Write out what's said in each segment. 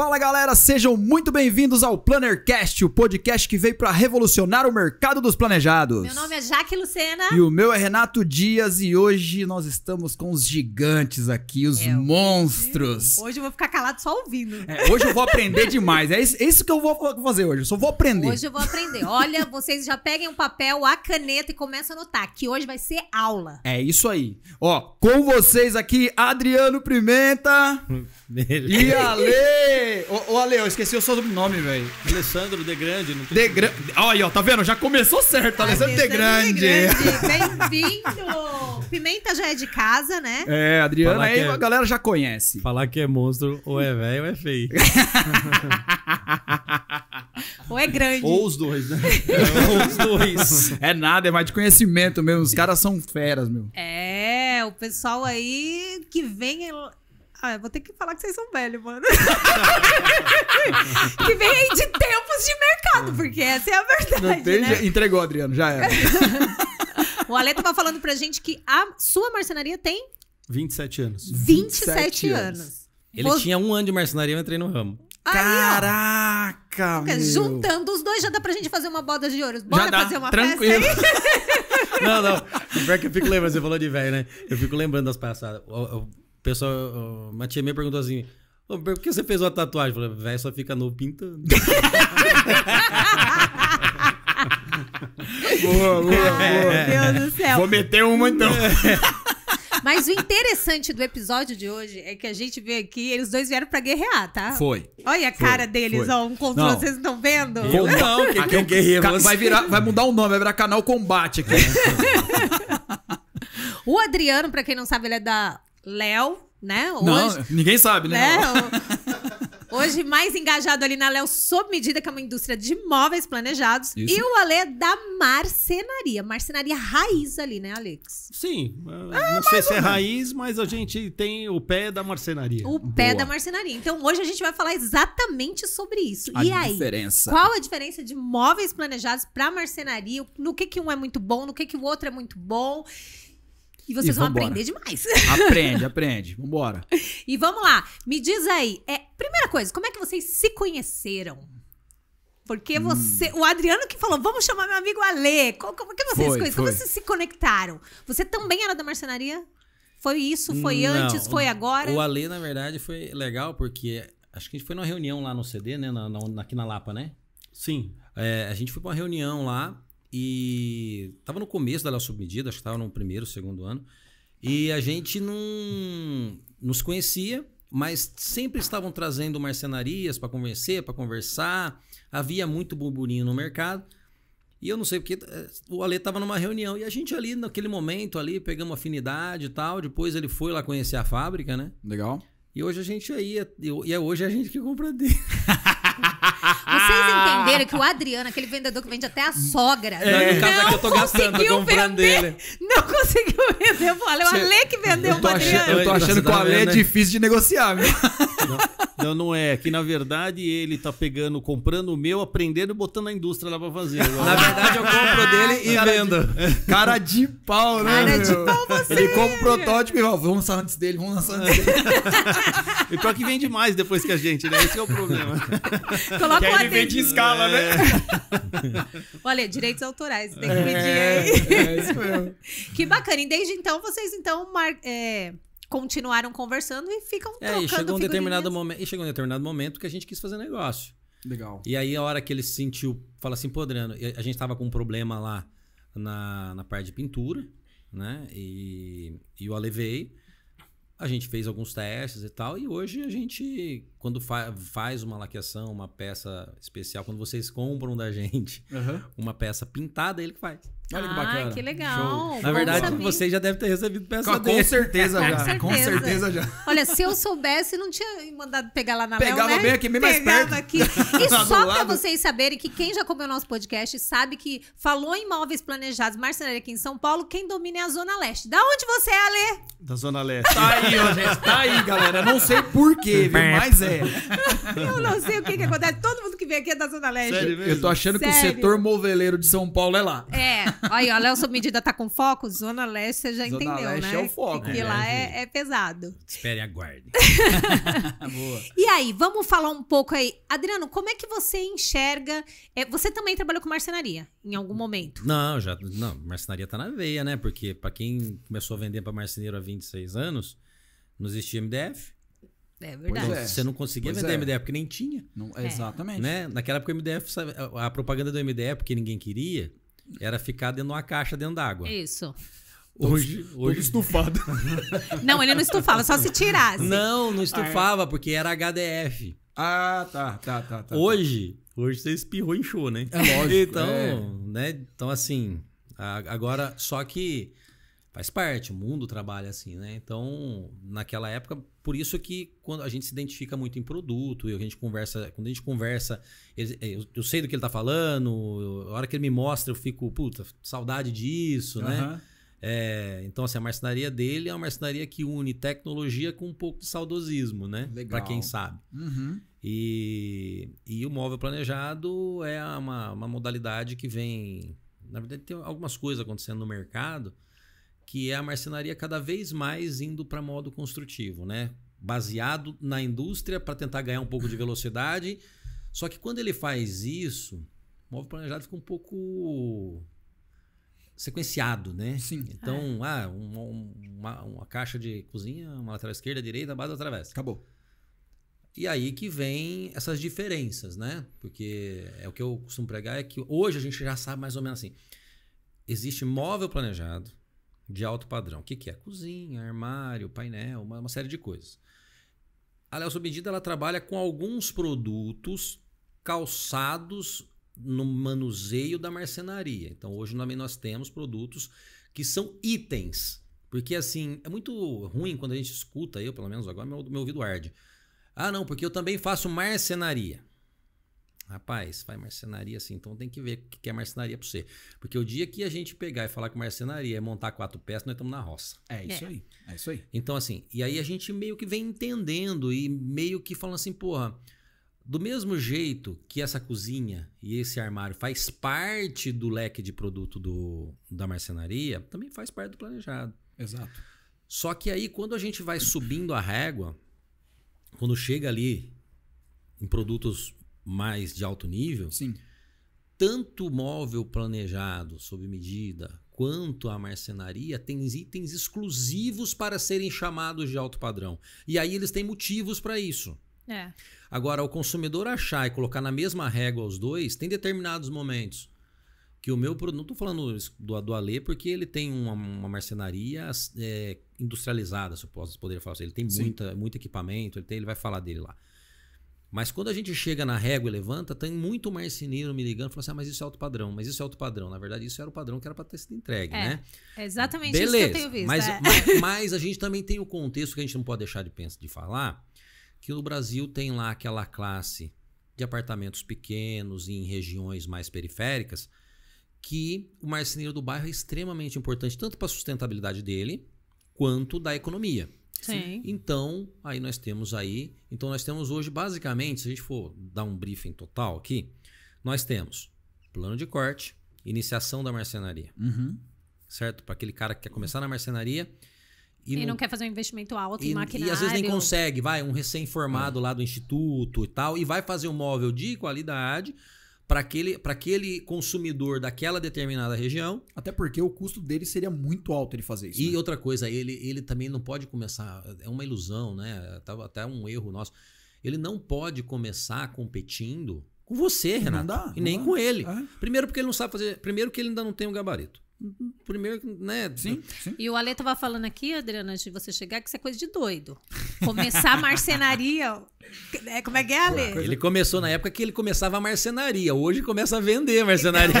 Fala galera, sejam muito bem-vindos ao Plannercast, o podcast que veio para revolucionar o mercado dos planejados. Meu nome é Jaque Lucena. E o meu é Renato Dias e hoje nós estamos com os gigantes aqui, os é, monstros. Hoje, hoje, eu vou ficar calado só ouvindo. É, hoje eu vou aprender demais, é isso, é isso, que eu vou fazer hoje, eu só vou aprender. Hoje eu vou aprender. Olha, vocês já peguem o um papel, a caneta e começam a anotar, que hoje vai ser aula. É isso aí. Ó, com vocês aqui, Adriano Pimenta e Ale! Ô, ô Ale, eu esqueci o seu sobrenome, velho. Alessandro De Grande, não tem. De Grande. Olha, ó, tá vendo? Já começou certo, Alessandro, De Grande. Bem-vindo! Pimenta já é de casa, né? É, Adriana aí é... a galera já conhece. Falar que é monstro ou é velho ou é feio. ou é grande. Ou os dois, né? ou os dois. É nada, é mais de conhecimento mesmo. Os caras são feras, meu. É, o pessoal aí que vem ah, vou ter que falar que vocês são velhos, mano. que vem aí de tempos de mercado, porque essa é a verdade. né? Entregou, Adriano, já era. o Ale tava falando pra gente que a sua marcenaria tem 27 anos. 27, 27 anos. anos. Ele Vos... tinha um ano de marcenaria e eu entrei no ramo. Aí, Caraca, meu. Juntando os dois, já dá pra gente fazer uma boda de ouro. Bora já dá, fazer uma tranquilo. festa aí? não, não. Pior é que eu fico lembrando, você falou de velho, né? Eu fico lembrando das passadas. Eu, eu o pessoal, ó, uma tia minha perguntou assim: Por que você fez uma tatuagem? Eu falei, velho, só fica novo pintando. boa, boa, boa. Meu Deus do céu. Vou meter uma então. Mas o interessante do episódio de hoje é que a gente veio aqui, eles dois vieram pra guerrear, tá? Foi. Olha a cara deles, foi. ó, um controle, Não. vocês estão vendo? Eu não, que, que é guerreiro. Vai, virar, vai mudar o nome, vai virar canal Combate aqui. O Adriano, pra quem não sabe, ele é da Léo, né? Hoje, Não, ninguém sabe, né? né? Hoje, mais engajado ali na Léo Sob Medida, que é uma indústria de móveis planejados. Isso. E o Ale da marcenaria. Marcenaria raiz ali, né, Alex? Sim. É, não sei se é raiz, mas a gente tem o pé da marcenaria. O Boa. pé da marcenaria. Então, hoje a gente vai falar exatamente sobre isso. A e aí? Diferença. Qual a diferença de móveis planejados para marcenaria? No que, que um é muito bom, no que, que o outro é muito bom? E vocês e vão aprender demais. Aprende, aprende. Vambora. E vamos lá. Me diz aí, é, primeira coisa, como é que vocês se conheceram? Porque hum. você. Hum. O Adriano que falou, vamos chamar meu amigo Ale. Como, como que vocês foi, foi. Como vocês se conectaram? Você também era da marcenaria? Foi isso? Foi Não, antes? Foi agora? O Ale, na verdade, foi legal, porque acho que a gente foi numa reunião lá no CD, né? Na, na, aqui na Lapa, né? Sim. É, a gente foi pra uma reunião lá e tava no começo da Léo Submedida, acho que tava no primeiro, segundo ano. E a gente não nos conhecia, mas sempre estavam trazendo marcenarias para convencer, para conversar. Havia muito burburinho no mercado. E eu não sei porque eh, o Ale estava numa reunião e a gente ali naquele momento ali pegamos afinidade e tal, depois ele foi lá conhecer a fábrica, né? Legal. E hoje a gente aí, e hoje é a gente que compra dele. Vocês entenderam que o Adriano, aquele vendedor que vende até a sogra. É, no caso aqui eu tô gastando, dele. Não conseguiu vender, eu falei, o Ale que vendeu o Adriano. Eu tô achando que o Ale é né? difícil de negociar, meu. Não, não, é. Que na verdade ele tá pegando, comprando o meu, aprendendo e botando a indústria lá pra fazer. Agora. Na verdade eu compro dele e cara vendo. De, cara de pau, né? Cara meu? de pau você. Ele compra o protótipo e fala, vamos lançar antes dele, vamos lançar antes dele. e pior que vende mais depois que a gente, né? Esse é o problema. Coloca que aí ele vende em escala, né? é. né? Olha, direitos autorais, tem que é, pedir aí. É, é isso mesmo. que bacana. E desde então vocês então mar... É continuaram conversando e ficam é, trocando. E chegou um determinado momento, e chegou um determinado momento que a gente quis fazer negócio. Legal. E aí a hora que ele se sentiu, fala assim, pô, Adriano, a gente tava com um problema lá na, na parte de pintura, né? E, e eu levei A gente fez alguns testes e tal, e hoje a gente quando fa faz uma laqueação, uma peça especial, quando vocês compram da gente uhum. uma peça pintada, ele que faz. Olha que ah, bacana. que legal. Show. Na verdade, saber. você já deve ter recebido peça com, com certeza já. Com certeza já. Olha, se eu soubesse, não tinha mandado pegar lá na Pegava né? bem aqui, bem Pegava mais perto. Aqui. E só para vocês saberem que quem já comeu nosso podcast sabe que falou em imóveis planejados, marcenaria aqui em São Paulo, quem domina é a Zona Leste. Da onde você é, Ale? Da Zona Leste. Tá aí, ó, gente. Tá aí, galera. Não sei porquê, viu? Mas é. eu não sei o que, que acontece. Todo mundo que vem aqui é da Zona Leste. Sério mesmo? Eu tô achando Sério. que o setor moveleiro de São Paulo é lá. É. Aí, ó, Léo Submedida tá com foco? Zona Leste, você já Zona entendeu, Leste né? é o foco. Porque né? lá é, é, pesado. Espere, aguarde. Boa. E aí, vamos falar um pouco aí. Adriano, como é que você enxerga... É, você também trabalhou com marcenaria em algum momento? Não, já... Não, marcenaria tá na veia, né? Porque para quem começou a vender para marceneiro há 26 anos, não existia MDF. É verdade. Então, é. Você não conseguia pois vender é. MDF porque nem tinha. Não, é. Exatamente. Né? Naquela época o MDF, a propaganda do MDF, porque ninguém queria, era ficar dentro de uma caixa dentro d'água. Isso. Hoje, hoje... Todo estufado. não, ele não estufava, só se tirasse. Não, não ah, é. estufava, porque era HDF. Ah, tá, tá, tá. tá hoje, hoje você espirrou e enxou né? É lógico. Então, é. né? Então, assim, agora, só que faz parte, o mundo trabalha assim, né? Então, naquela época, por isso que quando a gente se identifica muito em produto, a gente conversa, quando a gente conversa, eh, eu, eu, sei do que ele tá falando, a hora que ele me mostra, eu fico, puta, saudade disso, uhum. né? É, então, assim, a marcenaria dele é uma marcenaria que une tecnologia com um pouco de saudosismo, né? Para quem sabe. Uhum. E, e o móvel planejado é uma, uma modalidade que vem. Na verdade, tem algumas coisas acontecendo no mercado que é a marcenaria cada vez mais indo para modo construtivo, né? Baseado na indústria para tentar ganhar um pouco de velocidade. Só que quando ele faz isso, o móvel planejado fica um pouco sequenciado, né? Sim. Então, é. ah, uma, uma, uma, caixa de cozinha, uma lateral esquerda, direita, base atravessa. Acabou. E aí que vem essas diferenças, né? Porque é o que eu costumo pregar é que hoje a gente já sabe mais ou menos assim. Existe móvel planejado, de alto padrão. O que, que é? Cozinha, armário, painel, uma, uma série de coisas. A Léo Submedida ela trabalha com alguns produtos calçados no manuseio da marcenaria. Então hoje também nós temos produtos que são itens. Porque assim, é muito ruim quando a gente escuta, eu pelo menos agora, meu, meu ouvido arde. Ah, não, porque eu também faço marcenaria. Rapaz, faz marcenaria assim, então tem que ver o que é marcenaria para você. Porque o dia que a gente pegar e falar que marcenaria é montar quatro peças, nós estamos na roça. É isso é. aí, é isso aí. Então, assim, e aí a gente meio que vem entendendo e meio que falando assim, porra, do mesmo jeito que essa cozinha e esse armário faz parte do leque de produto do, da marcenaria, também faz parte do planejado. Exato. Só que aí, quando a gente vai subindo a régua, quando chega ali em produtos mais de alto nível, Sim. tanto móvel planejado sob medida quanto a marcenaria tem itens exclusivos para serem chamados de alto padrão. E aí eles têm motivos para isso. É. Agora, o consumidor achar e colocar na mesma régua os dois, tem determinados momentos que o meu produto, não estou falando do, do Alê, porque ele tem uma, uma marcenaria é, industrializada, se eu posso poder falar assim. Ele tem muita, muito equipamento, ele, tem, ele vai falar dele lá. Mas quando a gente chega na régua e levanta, tem muito marceneiro me ligando e falando assim: ah, mas isso é alto padrão, mas isso é alto padrão. Na verdade, isso era o padrão que era para ter sido entregue, é, né? É exatamente Beleza, isso que eu tenho visto. Mas, é. mas, mas, a gente também tem o contexto que a gente não pode deixar de, pensar, de falar, que no Brasil tem lá aquela classe de apartamentos pequenos em regiões mais periféricas, que o marceneiro do bairro é extremamente importante, tanto para a sustentabilidade dele, quanto da economia. Né? Sim. Então, aí nós temos aí. Então, nós temos hoje, basicamente, se a gente for dar um briefing total aqui, nós temos plano de corte, iniciação da marcenaria. Uhum. Certo? Para aquele cara que quer começar na marcenaria. E, e não, não, quer fazer um investimento alto e, em maquinário. E às vezes nem consegue, vai, um recém-formado é. lá do instituto e tal, e vai fazer um móvel de qualidade, para aquele, aquele consumidor daquela determinada região. Até porque o custo dele seria muito alto ele fazer isso. E né? outra coisa, ele, ele também não pode começar. É uma ilusão, né? Até um erro nosso. Ele não pode começar competindo com você, Renato. Não dá, não e nem dá. com ele. É. Primeiro porque ele não sabe fazer. Primeiro que ele ainda não tem o um gabarito. Primeiro, né? Sim, sim. E o Ale tava falando aqui, Adriana, antes de você chegar, que isso é coisa de doido. Começar a marcenaria. é Como é que é, Ale? ele começou na época que ele começava a marcenaria. Hoje começa a vender a marcenaria.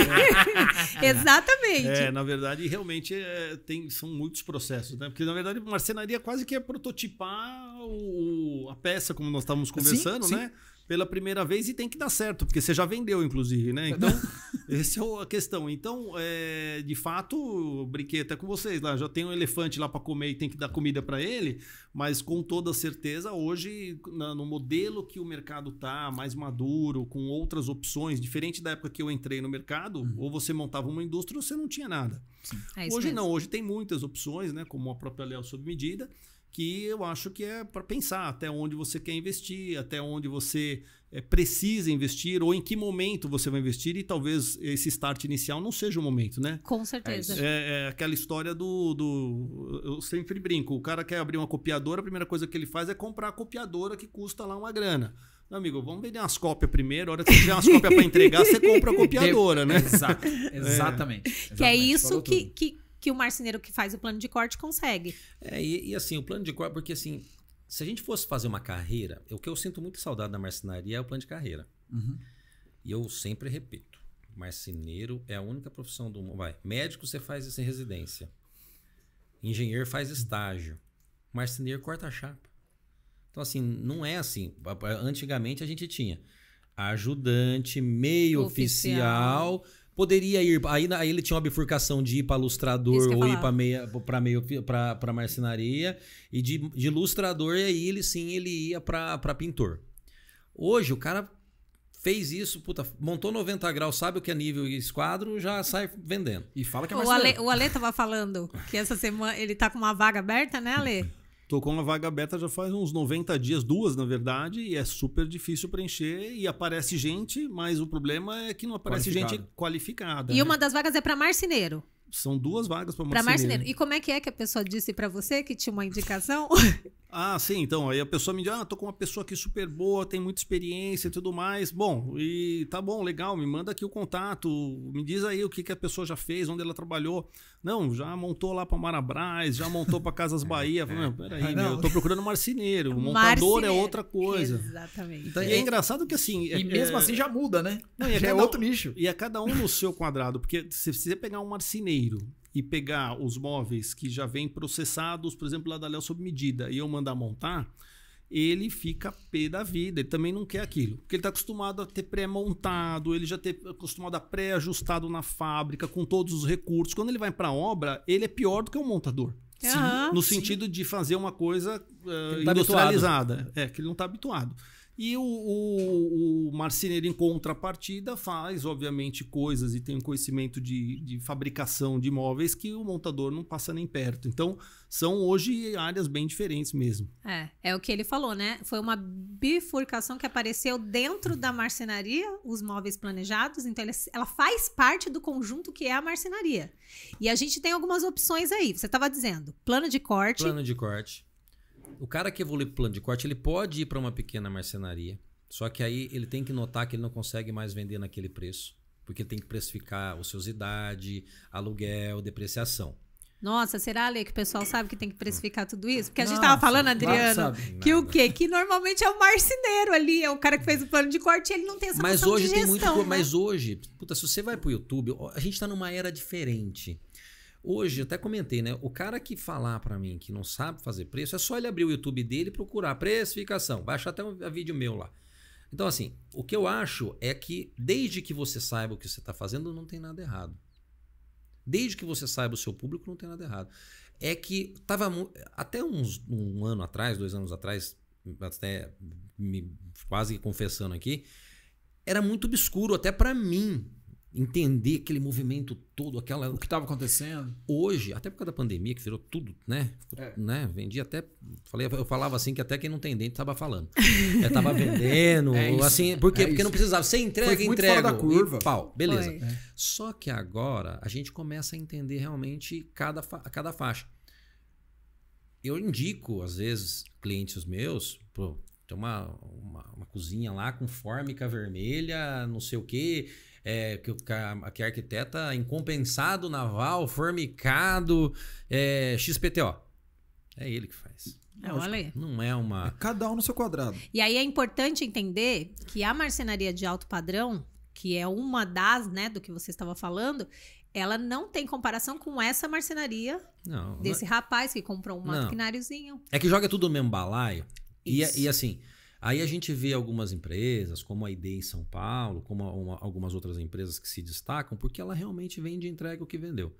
Então, exatamente. É, na verdade, realmente é, tem, são muitos processos, né? Porque, na verdade, marcenaria quase que é prototipar o, a peça, como nós estávamos conversando, sim, né? pela primeira vez e tem que dar certo, porque você já vendeu, inclusive, né? Então, essa é a questão. Então, é, de fato, brinquedo até com vocês lá. Já tem um elefante lá para comer e tem que dar comida para ele, mas com toda certeza, hoje, no modelo que o mercado tá, mais maduro, com outras opções, diferente da época que eu entrei no mercado, uhum. ou você montava uma indústria ou você não tinha nada. É hoje mesmo. não, hoje tem muitas opções, né? Como a própria Léo sob medida que eu acho que é para pensar até onde você quer investir, até onde você é, precisa investir ou em que momento você vai investir e talvez esse start inicial não seja o momento, né? Com certeza. É, é, é aquela história do, do, Eu sempre brinco, o cara quer abrir uma copiadora, a primeira coisa que ele faz é comprar a copiadora que custa lá uma grana. Meu amigo, vamos vender umas cópias primeiro. A hora que você tiver umas cópias para entregar, você compra a copiadora, né? Exato, exatamente, é. exatamente. Que é isso que, que que o marceneiro que faz o plano de corte consegue. É, e, e assim, o plano de corte, porque assim, se a gente fosse fazer uma carreira, é o que eu sinto muito saudade da marcenaria é o plano de carreira. Uhum. E eu sempre repito: marceneiro é a única profissão do mundo. Vai, médico você faz isso em residência. Engenheiro faz estágio. Marceneiro corta a chapa. Então, assim, não é assim. Antigamente a gente tinha ajudante, meio oficial. oficial poderia ir. Aí, aí ele tinha uma bifurcação de ir para lustrador ou ir para meia para meio para marcenaria e de, de lustrador e aí ele sim ele ia para pintor. Hoje o cara fez isso, puta, montou 90 graus, sabe o que é nível e esquadro, já sai vendendo. E fala que é o Ale, o Ale tava falando que essa semana ele tá com uma vaga aberta, né, Ale? Tô com uma vaga aberta já faz uns 90 dias, duas na verdade, e é super difícil preencher e aparece gente, mas o problema é que não aparece gente qualificada. E né? uma das vagas é para marceneiro. São duas vagas para marceneiro. Para marceneiro. E como é que é que a pessoa disse para você que tinha uma indicação? ah, sim, então. Aí a pessoa me diz: ah, tô com uma pessoa aqui super boa, tem muita experiência e tudo mais. Bom, e tá bom, legal, me manda aqui o contato, me diz aí o que, que a pessoa já fez, onde ela trabalhou. Não, já montou lá para Marabras, já montou para Casas é, Bahia. É. Falei, não, peraí, ah, Meu, eu tô procurando marceneiro. O montador é outra coisa. Exatamente. Então, e é, é. engraçado que assim. E é, mesmo assim já muda, né? Não, já é outro um, nicho. E é cada um no seu quadrado. Porque se você pegar um marceneiro e pegar os móveis que já vêm processados, por exemplo, lá da Léo sob medida, e eu mandar montar ele fica pé da vida, ele também não quer aquilo. Porque ele está acostumado a ter pré-montado, ele já ter acostumado a pré-ajustado na fábrica, com todos os recursos. Quando ele vai para a obra, ele é pior do que um montador. Sim, no sentido sim. de fazer uma coisa uh, industrializada. é, que ele não está habituado. E o, o, o marceneiro, em contrapartida, faz, obviamente, coisas e tem um conhecimento de, de fabricação de móveis que o montador não passa nem perto. Então, são hoje áreas bem diferentes mesmo. É, é o que ele falou, né? Foi uma bifurcação que apareceu dentro da marcenaria, os móveis planejados. Então, ela faz parte do conjunto que é a marcenaria. E a gente tem algumas opções aí. Você estava dizendo, plano de corte. Plano de corte o cara que evolui pro plano de corte, ele pode ir para uma pequena marcenaria. Só que aí ele tem que notar que ele não consegue mais vender naquele preço. Porque ele tem que precificar ociosidade, aluguel, depreciação. Nossa, será, Ale, que o pessoal sabe que tem que precificar tudo isso? Porque a gente Nossa, tava falando, Adriano, que o quê? Que normalmente é o marceneiro ali, é o cara que fez o plano de corte, ele não tem essa mas hoje de gestão, tem muito, né? Mas hoje, puta, se você vai pro YouTube, a gente tá numa era diferente. Hoje, até comentei, né? O cara que falar para mim que não sabe fazer preço, é só ele abrir o YouTube dele e procurar precificação. Baixa até um vídeo meu lá. Então, assim, o que eu acho é que desde que você saiba o que você está fazendo, não tem nada errado. Desde que você saiba o seu público, não tem nada errado. É que tava até uns, um ano atrás, dois anos atrás, até me quase confessando aqui, era muito obscuro até para mim entender aquele movimento todo, aquela o que estava acontecendo. Hoje, até por causa da pandemia que virou tudo, né? É. né? Vendi até, falei, eu falava assim que até quem não tem dente estava falando. estava vendendo, é isso, assim, porque é porque não precisava, você entrega, Foi muito entrega, fora da curva. pau, beleza. É. Só que agora a gente começa a entender realmente cada cada faixa. Eu indico às vezes clientes meus, pro, tem uma, uma, uma cozinha lá com fórmica vermelha, não sei o quê, é, que, a, que arquiteta é incompensado naval, formicado, é, XPTO. É ele que faz. É olha Não é uma. É cada um no seu quadrado. E aí é importante entender que a marcenaria de alto padrão, que é uma das, né, do que você estava falando, ela não tem comparação com essa marcenaria não, desse não... É. rapaz que comprou um maquináriozinho. É que joga tudo no mesmo balaio. E, é, e assim, Aí a gente vê algumas empresas, como a ID em São Paulo, como uma, algumas outras empresas que se destacam, porque ela realmente vende e entrega o que vendeu.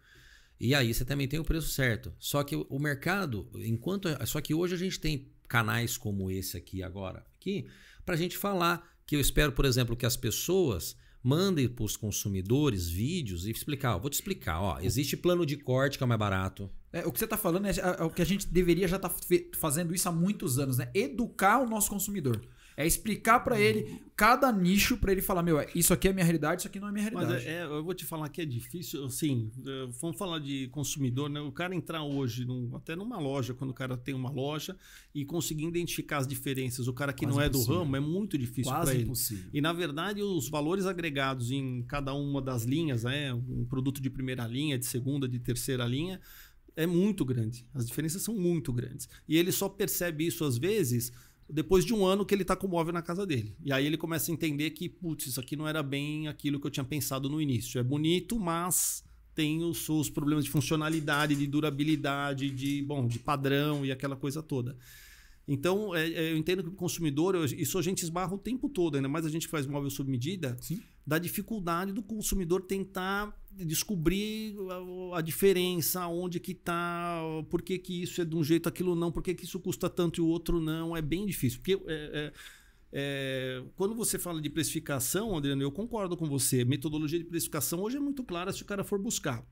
E aí você também tem o preço certo. Só que o mercado, enquanto. Só que hoje a gente tem canais como esse aqui agora, aqui, para a gente falar que eu espero, por exemplo, que as pessoas mandem para os consumidores vídeos e explicar. vou te explicar, ó, existe plano de corte que é o mais barato. É, o que você está falando é, é, o que a gente deveria já estar tá fazendo isso há muitos anos, né? Educar o nosso consumidor. É explicar para uhum. ele cada nicho para ele falar, meu, é, isso aqui é minha realidade, isso aqui não é minha é, realidade. Mas é, eu vou te falar que é difícil, assim, eh, vamos falar de consumidor, né? O cara entrar hoje, num, até numa loja, quando o cara tem uma loja, e conseguir identificar as diferenças. O cara que Quase não é impossível. do ramo é muito difícil para ele. Impossível. E na verdade, os valores agregados em cada uma das linhas, né? Um produto de primeira linha, de segunda, de terceira linha, é muito grande. As diferenças são muito grandes. E ele só percebe isso às vezes depois de um ano que ele está com o móvel na casa dele. E aí ele começa a entender que, putz, isso aqui não era bem aquilo que eu tinha pensado no início. É bonito, mas tem os, seus problemas de funcionalidade, de durabilidade, de bom, de padrão e aquela coisa toda. Então, é, é, eu entendo que o consumidor, eu, isso a gente esbarra o tempo todo, ainda mais a gente faz móvel sob medida, Sim. da dificuldade do consumidor tentar descobrir a, a diferença, onde que está, por que, que isso é de um jeito, aquilo não, por que, que isso custa tanto e o outro não. É bem difícil. Porque. É, é, é quando você fala de precificação, Adriano, eu concordo com você. Metodologia de precificação hoje é muito clara se o cara for buscar.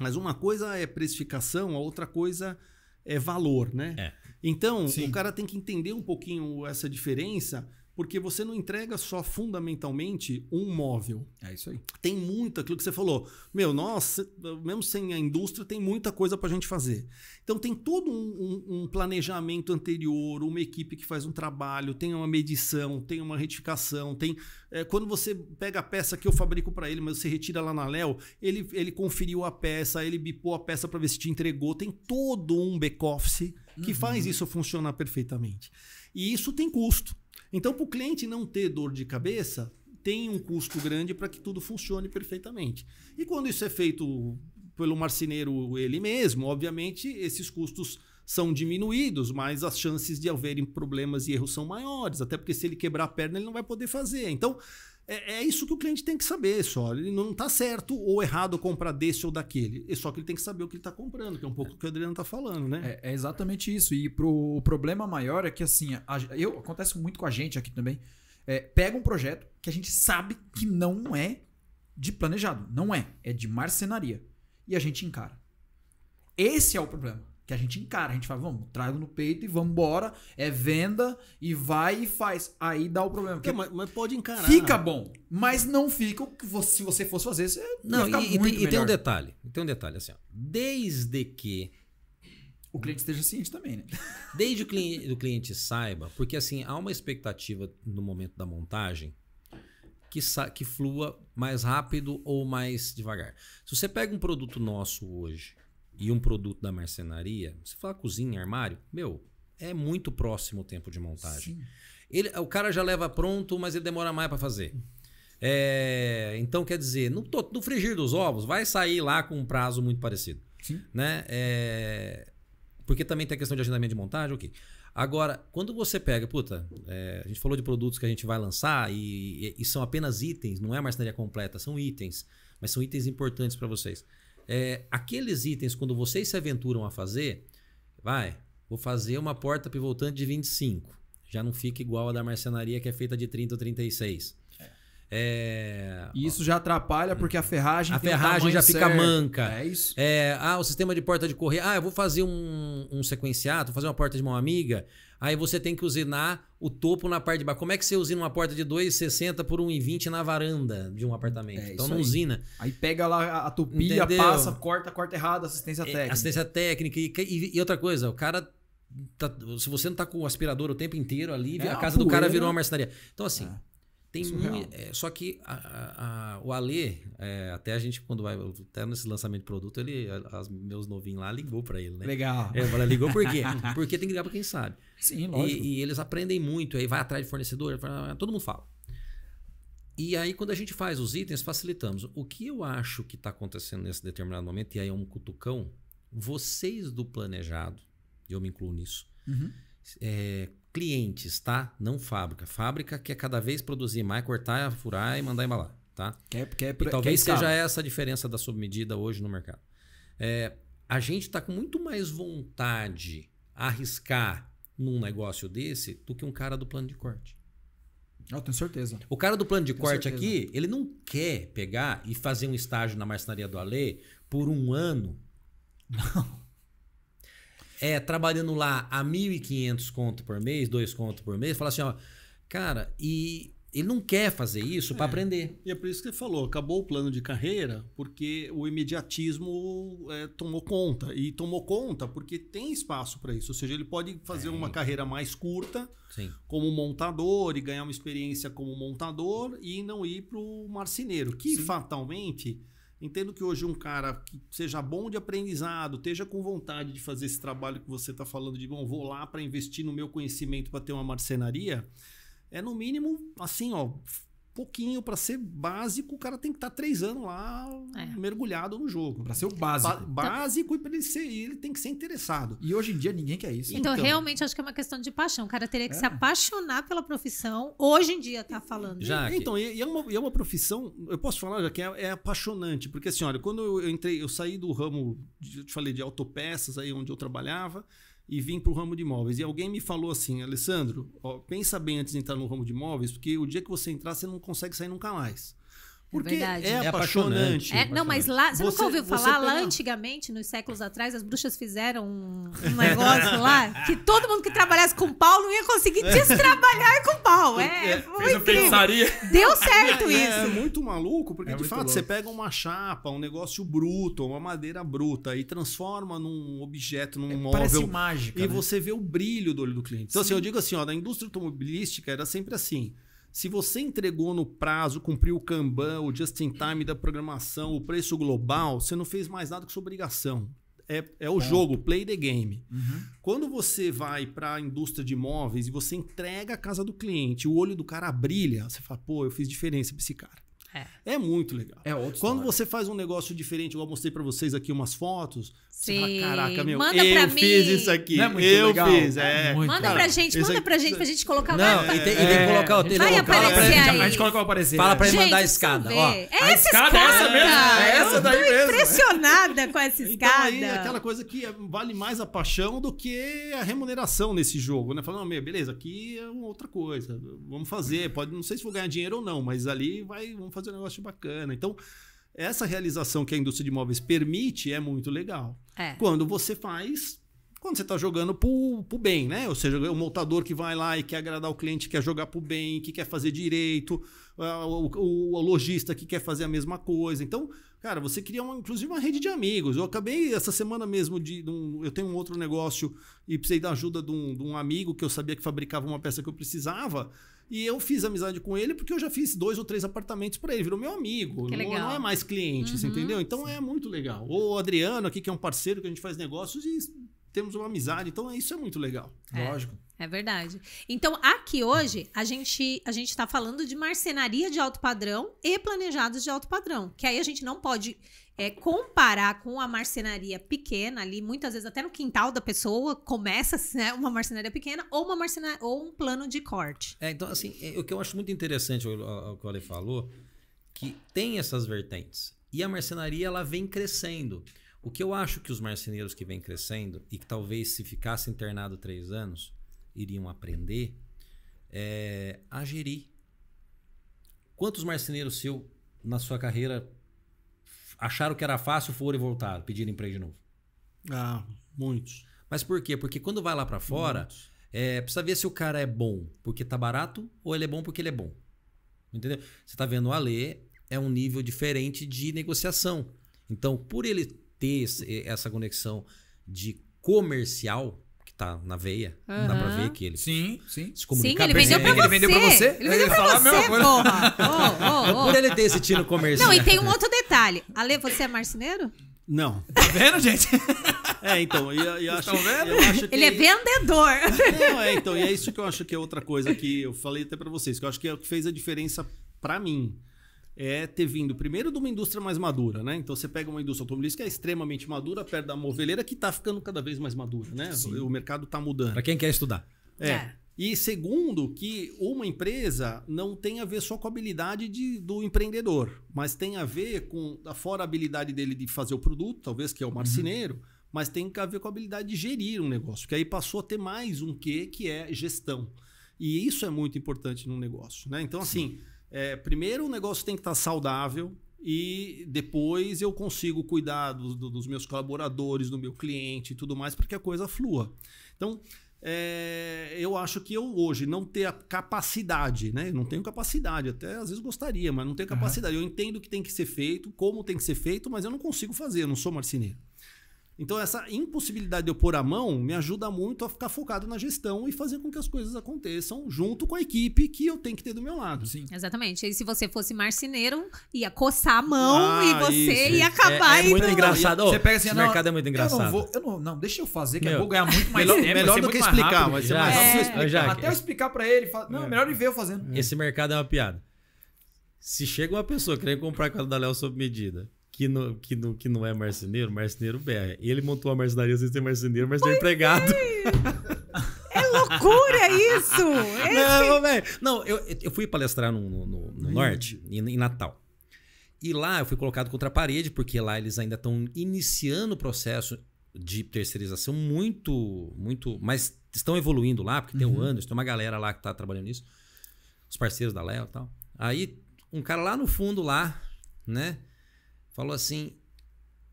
Mas uma coisa é precificação, a outra coisa é valor, né? É. Então, Sim. o cara tem que entender um pouquinho essa diferença porque você não entrega só fundamentalmente um móvel. É isso aí. Tem muito aquilo que você falou. Meu, nossa, mesmo sem a indústria, tem muita coisa para a gente fazer. Então tem todo um, um, um, planejamento anterior, uma equipe que faz um trabalho, tem uma medição, tem uma retificação, tem. É, quando você pega a peça que eu fabrico para ele, mas você retira lá na Léo, ele, ele conferiu a peça, ele bipou a peça para ver se te entregou. Tem todo um back-office que uhum. faz isso funcionar perfeitamente. E isso tem custo. Então, para o cliente não ter dor de cabeça, tem um custo grande para que tudo funcione perfeitamente. E quando isso é feito pelo marceneiro ele mesmo, obviamente esses custos são diminuídos, mas as chances de haverem problemas e erros são maiores, até porque se ele quebrar a perna ele não vai poder fazer. Então, é, é, isso que o cliente tem que saber só. Ele não está certo ou errado comprar desse ou daquele. É só que ele tem que saber o que ele está comprando, que é um pouco o que o Adriano está falando, né? É, é, exatamente isso. E pro, o problema maior é que, assim, a, eu, acontece muito com a gente aqui também. É, pega um projeto que a gente sabe que não é de planejado. Não é. É de marcenaria. E a gente encara. Esse é o problema que a gente encara, a gente fala, vamos, trago no peito e vamos embora, é venda e vai e faz. Aí dá o problema. Não, mas, mas, pode encarar. Fica bom, mas não fica o que se você fosse fazer, você não, e, e, tem, e, tem, um detalhe, tem um detalhe assim, ó, desde que o cliente esteja ciente também, né? Desde o cliente, o cliente saiba, porque assim, há uma expectativa no momento da montagem que, que flua mais rápido ou mais devagar. Se você pega um produto nosso hoje, e um produto da marcenaria, você fala cozinha, armário, meu, é muito próximo o tempo de montagem. Ele, o cara já leva pronto, mas ele demora mais para fazer. É, então, quer dizer, no, no, frigir dos ovos, vai sair lá com um prazo muito parecido. Sim. Né? É, porque também tem a questão de agendamento de montagem, ok. Agora, quando você pega, puta, é, a gente falou de produtos que a gente vai lançar e, e, e são apenas itens, não é a marcenaria completa, são itens, mas são itens importantes para vocês é, aqueles itens, quando vocês se aventuram a fazer, vai, vou fazer uma porta pivotante de 25. Já não fica igual a da marcenaria que é feita de 30 ou 36. É... E isso já atrapalha porque a ferragem A ferragem já fica certo. manca. É isso. É, ah, o sistema de porta de correr. Ah, eu vou fazer um, um sequenciado, vou fazer uma porta de mão amiga. Aí você tem que usinar o topo na parte de baixo. Como é que você usina uma porta de 2,60 por 1,20 na varanda de um apartamento? É, então não aí. usina. Aí pega lá a tupia, Entendeu? passa, corta, corta errado, assistência é, técnica. Assistência técnica. E, e, e outra coisa, o cara Tá, se você não tá com o aspirador o tempo inteiro ali, é, a casa a do cara virou uma marcenaria. Então, assim, é. Tem muito, é, só que a, a, o Ale, é, até a gente, quando vai, até nesse lançamento de produto, ele, as, meus novinhos lá ligou para ele, né? Legal. É, eu falei, ligou por quê? Porque tem que ligar para quem sabe. Sim, lógico. E, e, eles aprendem muito, aí vai atrás de fornecedor, todo mundo fala. E aí, quando a gente faz os itens, facilitamos. O que eu acho que está acontecendo nesse determinado momento, e aí é um cutucão, vocês do planejado, e eu me incluo nisso, uhum. É, clientes, tá? Não fábrica. Fábrica quer é cada vez produzir mais, cortar, furar e mandar embalar, tá? Quer, quer, e talvez quer seja essa a diferença da submedida hoje no mercado. É, a gente está com muito mais vontade a arriscar num negócio desse do que um cara do plano de corte. Eu tenho certeza. O cara do plano de corte certeza. aqui, ele não quer pegar e fazer um estágio na marcenaria do Alê por um ano. Não é, trabalhando lá a 1.500 conto por mês, dois conto por mês, fala assim, ó, cara, e ele não quer fazer isso é, para aprender. E é por isso que você falou, acabou o plano de carreira, porque o imediatismo é, tomou conta. E tomou conta porque tem espaço para isso. Ou seja, ele pode fazer é. uma carreira mais curta Sim. como montador e ganhar uma experiência como montador e não ir para o marceneiro, que Sim. fatalmente Entendo que hoje um cara que seja bom de aprendizado, esteja com vontade de fazer esse trabalho que você está falando de bom, vou lá para investir no meu conhecimento para ter uma marcenaria, é no mínimo assim, ó, pouquinho para ser básico, o cara tem que estar tá três anos lá é. mergulhado no jogo. Para ser o básico. Ba básico então, e para ele ser, ele tem que ser interessado. E hoje em dia ninguém quer isso. Então, então realmente acho que é uma questão de paixão. O cara teria que é. se apaixonar pela profissão. Hoje em dia tá falando. Já então, e, e, é uma, e é uma profissão, eu posso falar já que é, é apaixonante, porque assim, olha, quando eu, eu entrei, eu saí do ramo, de, eu te falei de autopeças aí onde eu trabalhava, e vim para o ramo de imóveis. E alguém me falou assim, Alessandro, ó, pensa bem antes de entrar no ramo de imóveis, porque o dia que você entrar, você não consegue sair nunca mais. Porque é, verdade. é apaixonante. É, não, mas lá. Você, você nunca ouviu falar? Lá antigamente, nos séculos atrás, as bruxas fizeram um, um negócio lá que todo mundo que trabalhasse com pau não ia conseguir é. destrabalhar com pau. É, é foi incrível. Deu certo é, isso. É, muito maluco, porque de fato louco. você pega uma chapa, um negócio bruto, uma madeira bruta, e transforma num objeto, num móvel. Parece mágica. E né? você vê o brilho do olho do cliente. Então, Sim. assim, eu digo assim, ó, na indústria automobilística era sempre assim. Se você entregou no prazo, cumpriu o Kanban, o just in time da programação, o preço global, você não fez mais nada que sua obrigação. É, é o é. jogo, play the game. Uhum. Quando você vai para a indústria de imóveis e você entrega a casa do cliente, o olho do cara brilha, você fala, pô, eu fiz diferença pra esse cara. É. é muito legal. É outro Quando você faz um negócio diferente, eu mostrei para vocês aqui umas fotos, Sim. manda fala, caraca, meu, manda eu fiz mim. isso aqui. É eu legal. fiz, é, é. Muito manda legal. pra gente, manda pra gente, pra gente colocar Não, mais. e tem, é. que colocar o telefone. Vai aparecer pra, aí. A gente coloca o aparecer. Fala pra ele mandar a escada, ó. É essa escada, escada, é essa mesmo. É essa daí mesmo. impressionada com essa escada. Então, aí, aquela coisa que é, vale mais a paixão do que a remuneração nesse jogo, né? Falando, meu, beleza, aqui é uma outra coisa. Vamos fazer, pode, não sei se vou ganhar dinheiro ou não, mas ali vai, vamos fazer um negócio bacana. Então, essa realização que a indústria de imóveis permite é muito legal. É. Quando você faz quando você está jogando para o bem, né? Ou seja, o montador que vai lá e quer agradar o cliente, quer jogar para o bem, que quer fazer direito, o, o, o lojista que quer fazer a mesma coisa. Então, cara, você cria uma, inclusive uma rede de amigos. Eu acabei essa semana mesmo de. Um, eu tenho um outro negócio e precisei da ajuda de um, de um amigo que eu sabia que fabricava uma peça que eu precisava. E eu fiz amizade com ele porque eu já fiz dois ou três apartamentos para ele, virou meu amigo. Não, não, é mais clientes, uhum. entendeu? Então é muito legal. Ou o Adriano aqui, que é um parceiro que a gente faz negócios e temos uma amizade. Então é, isso é muito legal. É, Lógico. É verdade. Então aqui hoje a gente a gente está falando de marcenaria de alto padrão e planejados de alto padrão, que aí a gente não pode é, comparar com a marcenaria pequena ali, muitas vezes até no quintal da pessoa, começa né, uma marcenaria pequena ou, uma marcena, ou um plano de corte. É, então, assim, é, o que eu acho muito interessante o, o que o Ale falou, que tem essas vertentes. E a marcenaria, ela vem crescendo. O que eu acho que os marceneiros que vêm crescendo e que talvez se ficasse internado três anos, iriam aprender é a gerir. Quantos marceneiros seu, na sua carreira acharam que era fácil, foram e voltaram, pediram emprego de novo. Ah, muitos. Mas por quê? Porque quando vai lá para fora, é, precisa ver se o cara é bom porque tá barato ou ele é bom porque ele é bom. Entendeu? Você tá vendo o Alê, é um nível diferente de negociação. Então, por ele ter essa conexão de comercial, tá na veia. Uhum. Dá pra ver que ele. Sim, sim. Se sim, ele vendeu, Pra você. Ele vendeu pra você. Ele vendeu pra você, porra. Oh, oh, oh. Por ele ter esse tiro comercial. Não, e tem um outro detalhe. Ale, você é marceneiro? Não. Tá vendo, gente? É, então, eu, eu acho, vendo? eu acho que... Ele é vendedor. Não, é, então, e é isso que eu acho que é outra coisa que eu falei até para vocês, que eu acho que é o que fez a diferença para mim é ter vindo primeiro de uma indústria mais madura, né? Então você pega uma indústria automobilística que é extremamente madura, perto da moveleira, que está ficando cada vez mais madura, né? Sim. O mercado está mudando. Para quem quer estudar. É. é. E segundo, que uma empresa não tem a ver só com a habilidade de, do empreendedor, mas tem a ver com a fora a habilidade dele de fazer o produto, talvez que é o uhum. marceneiro, uhum. mas tem a ver com a habilidade de gerir um negócio, que aí passou a ter mais um quê que é gestão. E isso é muito importante no negócio, né? Então assim, Sim é, primeiro o negócio tem que estar tá saudável e depois eu consigo cuidar do, do, dos meus colaboradores, do meu cliente e tudo mais para que a coisa flua. Então, é, eu acho que eu hoje não ter a capacidade, né? Eu não tenho capacidade, até às vezes gostaria, mas não tenho capacidade. Uhum. Eu entendo o que tem que ser feito, como tem que ser feito, mas eu não consigo fazer, eu não sou marceneiro. Então, essa impossibilidade de eu pôr a mão me ajuda muito a ficar focado na gestão e fazer com que as coisas aconteçam junto com a equipe que eu tenho que ter do meu lado. Sim. Exatamente. E se você fosse marceneiro, ia coçar a mão ah, e você isso, ia acabar é, é muito engraçado. você pega assim, esse não, mercado é muito engraçado. Eu não, vou, eu não, não deixa eu fazer, que meu. eu vou ganhar muito mais melhor, tempo. Melhor do que explicar, mas já, mais é, explicar. Já, Até eu explicar para ele, fala, não, é, é. melhor ele ver eu fazendo. Esse mercado é uma piada. Se chega uma pessoa querendo comprar a casa da Léo sob medida, que, não que, não que não é marceneiro, marceneiro BR. É. Ele montou a marcenaria sem ser marceneiro, mas é empregado. É. loucura isso! Não, velho. Não, eu, eu fui palestrar no, no, no, hum. norte, em, em Natal. E lá eu fui colocado contra a parede, porque lá eles ainda estão iniciando o processo de terceirização muito, muito. Mas estão evoluindo lá, porque tem o uhum. Anderson, tem uma galera lá que tá trabalhando nisso, os parceiros da Léo e tal. Aí, um cara lá no fundo, lá, né? falou assim: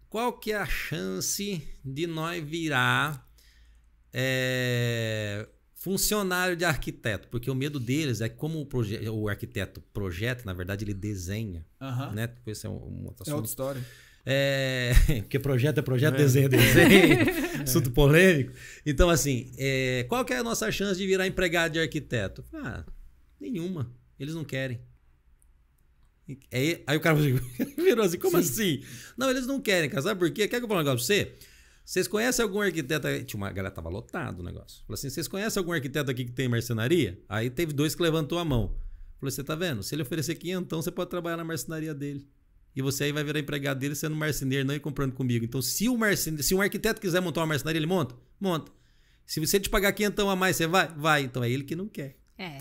qual que é a chance de nós virar é, funcionário de arquiteto? Porque o medo deles é que como o, o arquiteto projeta, na verdade ele desenha, uhum. né? Depois tipo, é, um, um é outra história. É, porque projeto é projeto, é. desenho é desenho, assunto polêmico. Então, assim, é, qual que é a nossa chance de virar empregado de arquiteto? Ah, nenhuma. Eles não querem. Aí, aí o cara assim, virou assim, como Sim. assim? Não, eles não querem, cara. Sabe por quê? Quer que eu fale um negócio pra você? Vocês conhecem algum arquiteto? Tinha uma a galera, tava lotado o negócio. Falou assim: vocês conhecem algum arquiteto aqui que tem marcenaria? Aí teve dois que levantou a mão. Falou: você assim, tá vendo? Se ele oferecer quinhentão, você pode trabalhar na marcenaria dele. E você aí vai virar empregado dele sendo marceneiro, não ir comprando comigo. Então, se, o marcen... se um arquiteto quiser montar uma marcenaria, ele monta? Monta. Se você te pagar quinhentão a mais, você vai? Vai. Então é ele que não quer. É,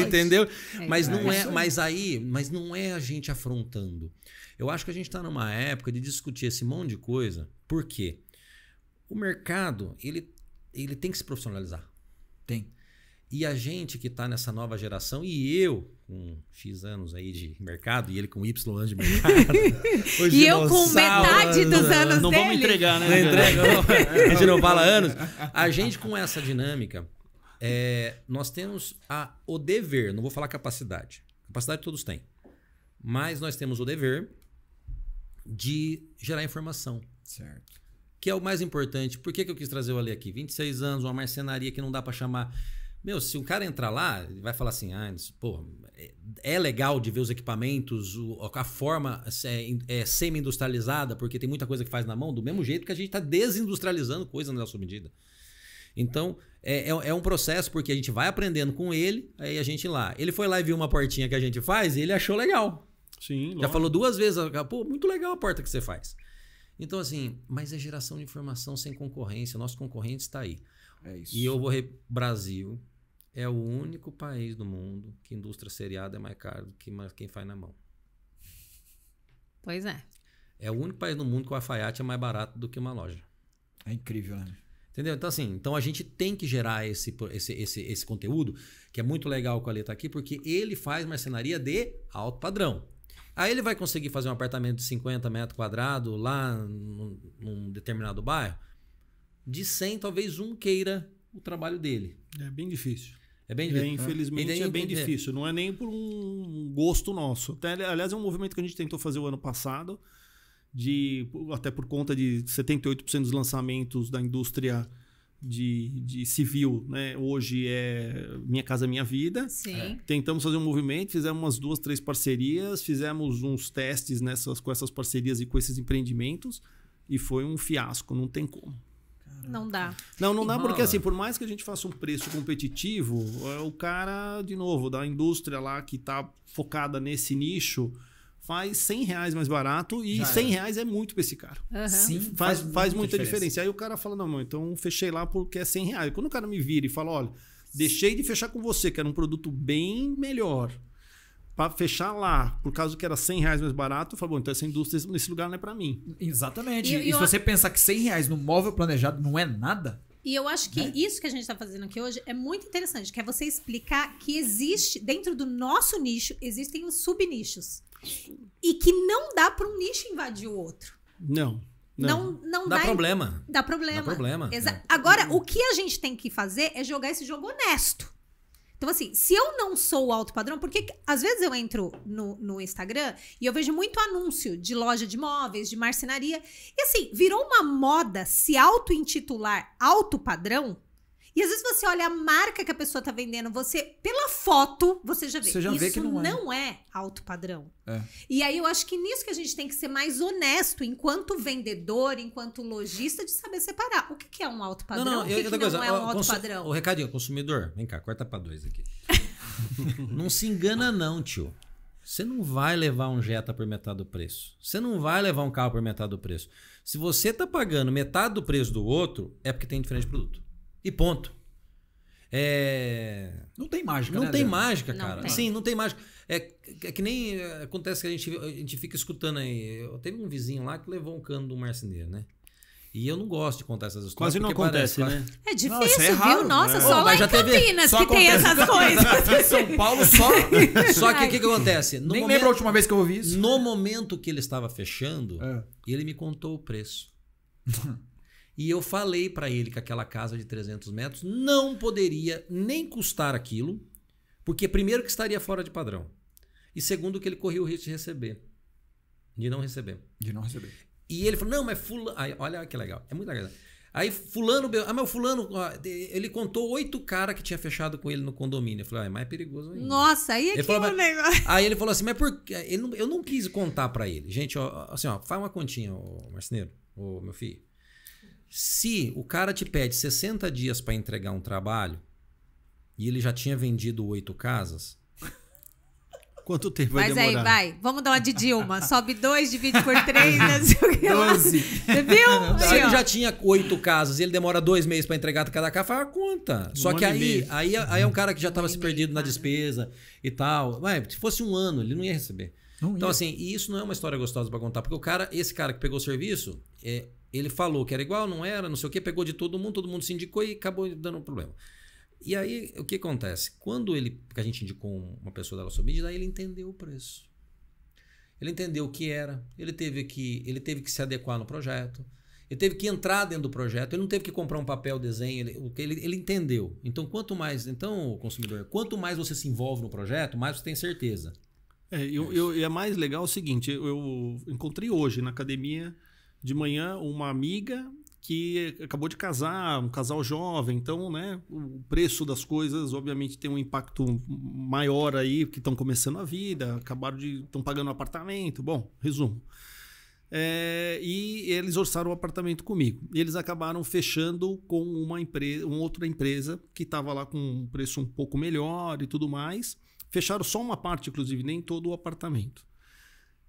entendeu? É mas não é, mas aí, mas não é a gente afrontando. Eu acho que a gente está numa época de discutir esse monte de coisa. Por quê? O mercado, ele, ele tem que se profissionalizar. Tem. E a gente que está nessa nova geração, e eu, com X anos aí de mercado, e ele com Y anos de mercado. e eu com metade dos anos não dele. Não vamos entregar, né? Não entrega, não. a gente não fala anos. A gente com essa dinâmica, é, nós temos a, o dever, não vou falar capacidade. Capacidade todos têm. Mas nós temos o dever de gerar informação. Certo. Que é o mais importante. Por que, que eu quis trazer o Ale aqui? 26 anos, uma marcenaria que não dá para chamar. Meu, se o cara entrar lá, ele vai falar assim: ah, porra, é, é legal de ver os equipamentos, a forma é, é, semi-industrializada, porque tem muita coisa que faz na mão, do mesmo jeito que a gente está desindustrializando coisa na sua medida. Então, é, é, é, um processo porque a gente vai aprendendo com ele, aí a gente lá. Ele foi lá e viu uma portinha que a gente faz e ele achou legal. Sim. Já lógico. falou duas vezes, pô, muito legal a porta que você faz. Então, assim, mas é geração de informação sem concorrência. Nosso concorrente está aí. É isso. E eu vou. Re... Brasil é o único país do mundo que indústria seriada é mais caro do que quem faz na mão. Pois é. É o único país do mundo que o alfaiate é mais barato do que uma loja. É incrível, né? Entendeu? Então, assim, então a gente tem que gerar esse, esse, esse, esse conteúdo, que é muito legal que o Ale está aqui, porque ele faz marcenaria de alto padrão. Aí ele vai conseguir fazer um apartamento de 50 metros quadrados lá num, num determinado bairro. De 100, talvez um queira o trabalho dele. É bem difícil. É bem difícil. É, infelizmente é, é bem entender. difícil. Não é nem por um gosto nosso. Até, aliás, é um movimento que a gente tentou fazer o ano passado de até por conta de 78% dos lançamentos da indústria de, de civil, né? Hoje é Minha Casa Minha Vida. Sim. É. Tentamos fazer um movimento, fizemos umas duas, três parcerias, fizemos uns testes nessas, com essas parcerias e com esses empreendimentos, e foi um fiasco, não tem como. Não dá. Não, não dá porque assim, por mais que a gente faça um preço competitivo, é o cara, de novo, da indústria lá que está focada nesse nicho, faz 100 reais mais barato e Já 100 reais é muito para esse cara. Uhum. Sim, faz, faz, faz muita, diferença. diferença. Aí o cara fala, não, então fechei lá porque é 100 reais. Quando o cara me vira e fala, olha, deixei de fechar com você, que era um produto bem melhor, para fechar lá, por causa que era 100 reais mais barato, eu falo, bom, então essa indústria nesse lugar não é para mim. Exatamente. E, e, e se eu... você pensar que 100 reais no móvel planejado não é nada... E eu acho que né? isso que a gente está fazendo aqui hoje é muito interessante, que é você explicar que existe, dentro do nosso nicho, existem os subnichos. E que não dá para um nicho invadir o outro. Não. Não, não, não dá, dá, problema. Dá problema. Dá problema. É. Agora, uhum. o que a gente tem que fazer é jogar esse jogo honesto. Então, assim, se eu não sou o alto padrão, porque às vezes eu entro no, no Instagram e eu vejo muito anúncio de loja de móveis, de marcenaria. E assim, virou uma moda se auto-intitular alto padrão e às vezes você olha a marca que a pessoa tá vendendo, você, pela foto, você já vê. Você já Isso vê que não, é. não é alto padrão. É. E aí eu acho que nisso que a gente tem que ser mais honesto, enquanto vendedor, enquanto lojista, de saber separar o que, que é um alto padrão não, não, o que, eu, que não coisa, é um alto padrão. O recadinho, consumidor, vem cá, corta pra dois aqui. não se engana, não, tio. Você não vai levar um Jetta por metade do preço. Você não vai levar um carro por metade do preço. Se você está pagando metade do preço do outro, é porque tem diferente produto. E ponto. É... Não tem mágica, Não né, tem Adriano? mágica, cara. Não tem. Sim, não tem mágica. É, é, que nem é, acontece que a gente, a gente fica escutando aí. Eu teve um vizinho lá que levou um cano do marceneiro, né? E eu não gosto de contar essas histórias. Quase não acontece, parece, né? É, é difícil, né? Nossa, é raro, viu? Nossa, né? só lá em Campinas teve, que tem essas coisas. em São Paulo só. Só que o que, que, acontece? No Nem momento, lembro a última vez que eu ouvi isso. No momento que ele estava fechando, é. ele me contou o preço. E eu falei para ele que aquela casa de 300 metros não poderia nem custar aquilo, porque primeiro que estaria fora de padrão. E segundo que ele corria o risco de receber. De não receber. De não receber. E ele falou: "Não, mas fulano, Aí, olha que legal. É muito legal. Aí fulano, ah, mas fulano, ele contou oito caras que tinha fechado com ele no condomínio. Eu falei, ah, é mais perigoso ainda. Nossa, aí é que é mas... negócio. Aí ele falou assim, mas por eu não, eu não quis contar para ele. Gente, ó, assim, ó, faz uma continha, ô, marceneiro, ô, meu filho. Se o cara te pede 60 dias para entregar um trabalho e ele já tinha vendido oito casas, quanto tempo vai demorar? Mas aí, vai. Vamos dar uma de Dilma. Sobe dois, divide por três, né? Doze. Você viu? Se ele já tinha oito casas e ele demora dois meses para entregar cada casa, faz uma conta. Um Só que aí, aí, aí, é um cara que já estava se perdido na despesa e tal. Ué, se fosse um ano, ele não ia receber. Não então, ia. assim, e isso não é uma história gostosa para contar, porque o cara, esse cara que pegou o serviço, é, ele falou que era igual, não era, não sei o que, pegou de todo mundo, todo mundo se indicou e acabou dando um problema. E aí, o que acontece? Quando ele, que a gente indicou uma pessoa da nossa mídia, daí ele entendeu o preço. Ele entendeu o que era, ele teve que, ele teve que se adequar no projeto, ele teve que entrar dentro do projeto, ele não teve que comprar um papel, desenho, ele, ele, ele entendeu. Então, quanto mais, então, consumidor, quanto mais você se envolve no projeto, mais você tem certeza. É, e é mais legal o seguinte, eu, eu encontrei hoje na academia de manhã uma amiga que acabou de casar, um casal jovem, então, né, o preço das coisas obviamente tem um impacto maior aí, que estão começando a vida, acabaram de estão pagando um apartamento, bom, resumo. É, e eles orçaram o um apartamento comigo. E eles acabaram fechando com uma empresa, uma outra empresa que estava lá com um preço um pouco melhor e tudo mais. Fecharam só uma parte, inclusive, nem todo o apartamento.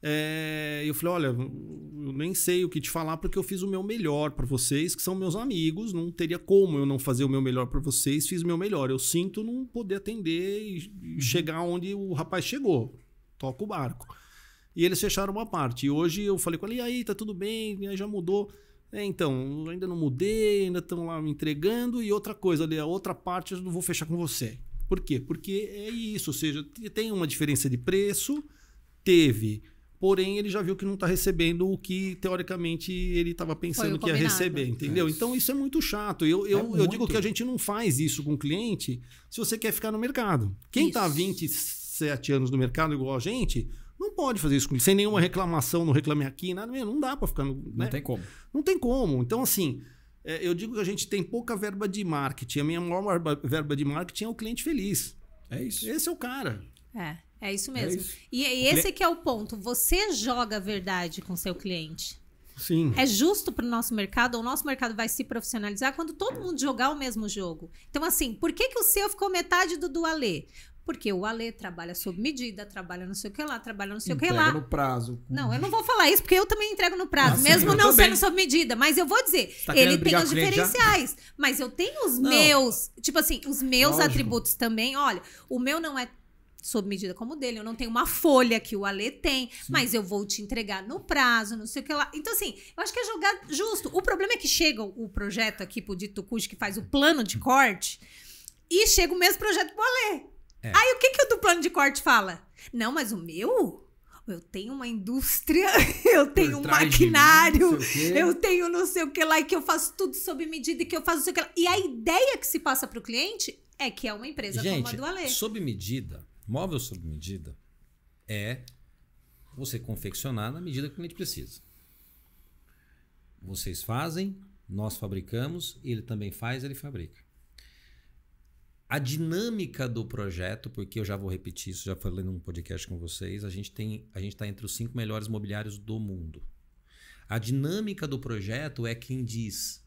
É, eu falei: olha, eu nem sei o que te falar porque eu fiz o meu melhor para vocês, que são meus amigos, não teria como eu não fazer o meu melhor para vocês, fiz o meu melhor. Eu sinto não poder atender e chegar onde o rapaz chegou. Toca o barco. E eles fecharam uma parte. E hoje eu falei com ele: e aí, tá tudo bem? E aí já mudou. É, então, ainda não mudei, ainda estão lá me entregando. E outra coisa, ali, a outra parte eu não vou fechar com você. Por quê? Porque é isso, ou seja, tem uma diferença de preço, teve Porém, ele já viu que não está recebendo o que, teoricamente, ele estava pensando que ia receber, entendeu? É Então, isso é muito chato. Eu, eu, é muito. digo que a gente não faz isso com o cliente se você quer ficar no mercado. Quem está 27 anos no mercado igual a gente, não pode fazer isso com sem nenhuma reclamação, não reclame aqui, nada mesmo. Não dá para ficar no. Né? Não tem como. Não tem como. Então, assim, é, eu digo que a gente tem pouca verba de marketing. A minha maior verba de marketing é o cliente feliz. É isso. Esse é o cara. É. É isso é mesmo. É isso. E é esse que é o ponto. Você joga a verdade com seu cliente. Sim. É justo para o nosso mercado, ou o nosso mercado vai se profissionalizar quando todo mundo jogar o mesmo jogo. Então, assim, por que, que o seu ficou metade do do Alê? Porque o Alê trabalha sob medida, trabalha não sei o que lá, trabalha não sei o que lá. Entrega no prazo. Não, eu não vou falar isso, porque eu também entrego no prazo, ah, mesmo sim, não também. sendo sob medida. Mas eu vou dizer, tá ele tem os diferenciais. Mas eu tenho os não. meus, tipo assim, os meus Lógico. atributos também. Olha, o meu não é sob medida como o dele, eu não tenho uma folha que o Alê tem, Sim. mas eu vou te entregar no prazo, não sei o que lá. Então, assim, eu acho que é jogar justo. O problema é que chega o projeto aqui pro Dito Cuxo, que faz o plano de corte, e chega o mesmo projeto pro Alê. É. Aí o que, que o do plano de corte fala? Não, mas o meu? eu tenho uma indústria, eu tenho um maquinário, mim, eu tenho não sei o que lá, e que eu faço tudo sob medida, e que eu faço não sei o que lá. E a ideia que se passa para o cliente é que é uma empresa Gente, como a do Ale. Sob medida Móvel sob medida é você confeccionar na medida que o cliente precisa. Vocês fazem, nós fabricamos, ele também faz, ele fabrica. A dinâmica do projeto, porque eu já vou repetir isso, já falei num podcast com vocês, a gente tem, a gente está entre os cinco melhores mobiliários do mundo. A dinâmica do projeto é quem diz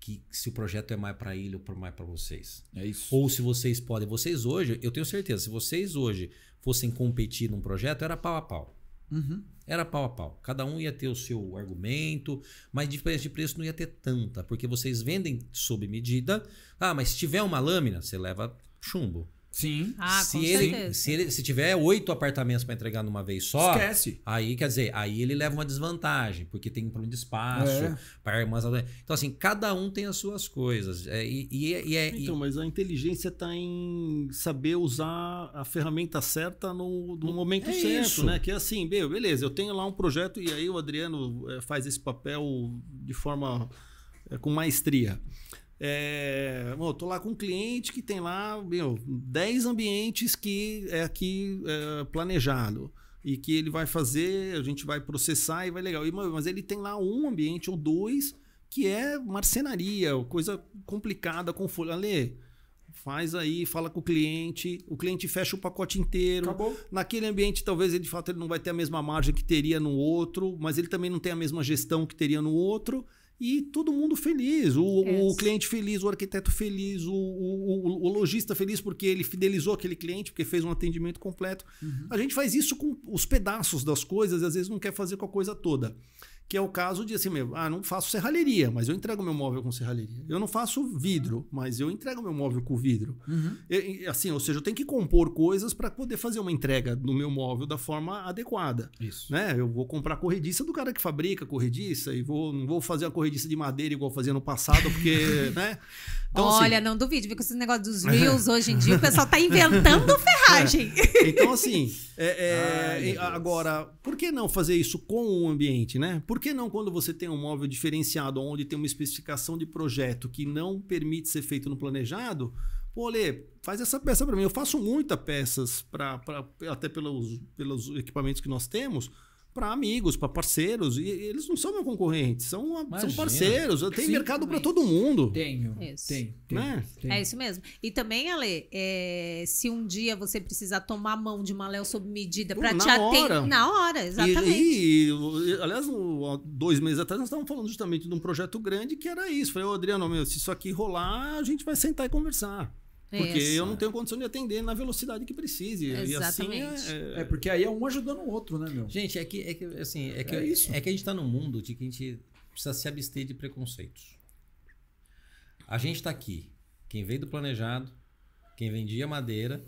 que se o projeto é mais para ele ou mais para vocês. É isso. Ou se vocês podem. Vocês hoje, eu tenho certeza, se vocês hoje fossem competir num projeto, era pau a pau. Uhum. Era pau a pau. Cada um ia ter o seu argumento, mas diferença de preço não ia ter tanta, porque vocês vendem sob medida. Ah, mas se tiver uma lâmina, você leva chumbo. Sim. Ah, se, ele, se, ele, se tiver oito apartamentos para entregar numa vez só, esquece. Aí, quer dizer, aí ele leva uma desvantagem, porque tem um problema de espaço, é. para irmãs. Então, assim, cada um tem as suas coisas. É, e, e, é, e é, então, e... mas a inteligência está em saber usar a ferramenta certa no, no momento é certo, isso. né? Que é assim, beleza, eu tenho lá um projeto e aí o Adriano é, faz esse papel de forma é, com maestria. É, eu tô lá com um cliente que tem lá, meu, 10 ambientes que é aqui é, planejado e que ele vai fazer, a gente vai processar e vai legal. E, mas ele tem lá um ambiente ou dois que é marcenaria, coisa complicada com folha. Ale, faz aí, fala com o cliente, o cliente fecha o pacote inteiro. Acabou. Naquele ambiente, talvez ele de fato ele não vai ter a mesma margem que teria no outro, mas ele também não tem a mesma gestão que teria no outro e todo mundo feliz. O, o, cliente feliz, o arquiteto feliz, o, o, o lojista feliz porque ele fidelizou aquele cliente, porque fez um atendimento completo. Uhum. A gente faz isso com os pedaços das coisas e às vezes não quer fazer com a coisa toda que é o caso de assim mesmo, ah, não faço serralheria, mas eu entrego meu móvel com serralheria. Eu não faço vidro, mas eu entrego meu móvel com vidro. Uhum. assim, ou seja, eu tenho que compor coisas para poder fazer uma entrega do meu móvel da forma adequada. Isso. Né? Eu vou comprar corrediça do cara que fabrica corrediça e vou, não vou fazer a corrediça de madeira igual fazia no passado, porque, né? Então, Olha, assim, não duvide, porque esses negócios dos Reels hoje em dia, o pessoal tá inventando é. ferragem. É. Então, assim, é, é, Ai, agora, por que não fazer isso com o ambiente, né? Por que não quando você tem um móvel diferenciado, onde tem uma especificação de projeto que não permite ser feito no planejado, pô, Lê, faz essa peça para mim. Eu faço muitas peças, pra, pra, até pelos, pelos equipamentos que nós temos, para amigos, para parceiros. E eles não são meu concorrente, são, são parceiros. Tem mercado para todo mundo. Tenho. Isso. Tem, tem, né? tem, É isso mesmo. E também, Ale, é, se um dia você precisar tomar mão de uma Léo sob medida para te atender. Na hora, exatamente. E, e, aliás, dois meses atrás nós estávamos falando justamente de um projeto grande que era isso. Falei, ô Adriano, meu, se isso aqui rolar, a gente vai sentar e conversar. Porque Isso. eu não tenho condição de atender na velocidade que precise. Assim é, Exatamente. Assim é, é... porque aí é um ajudando o outro, né, meu? Gente, é que, é que assim, é que, é, isso. é que a gente está num mundo de que a gente precisa se abster de preconceitos. A gente está aqui. Quem veio do planejado, quem vendia madeira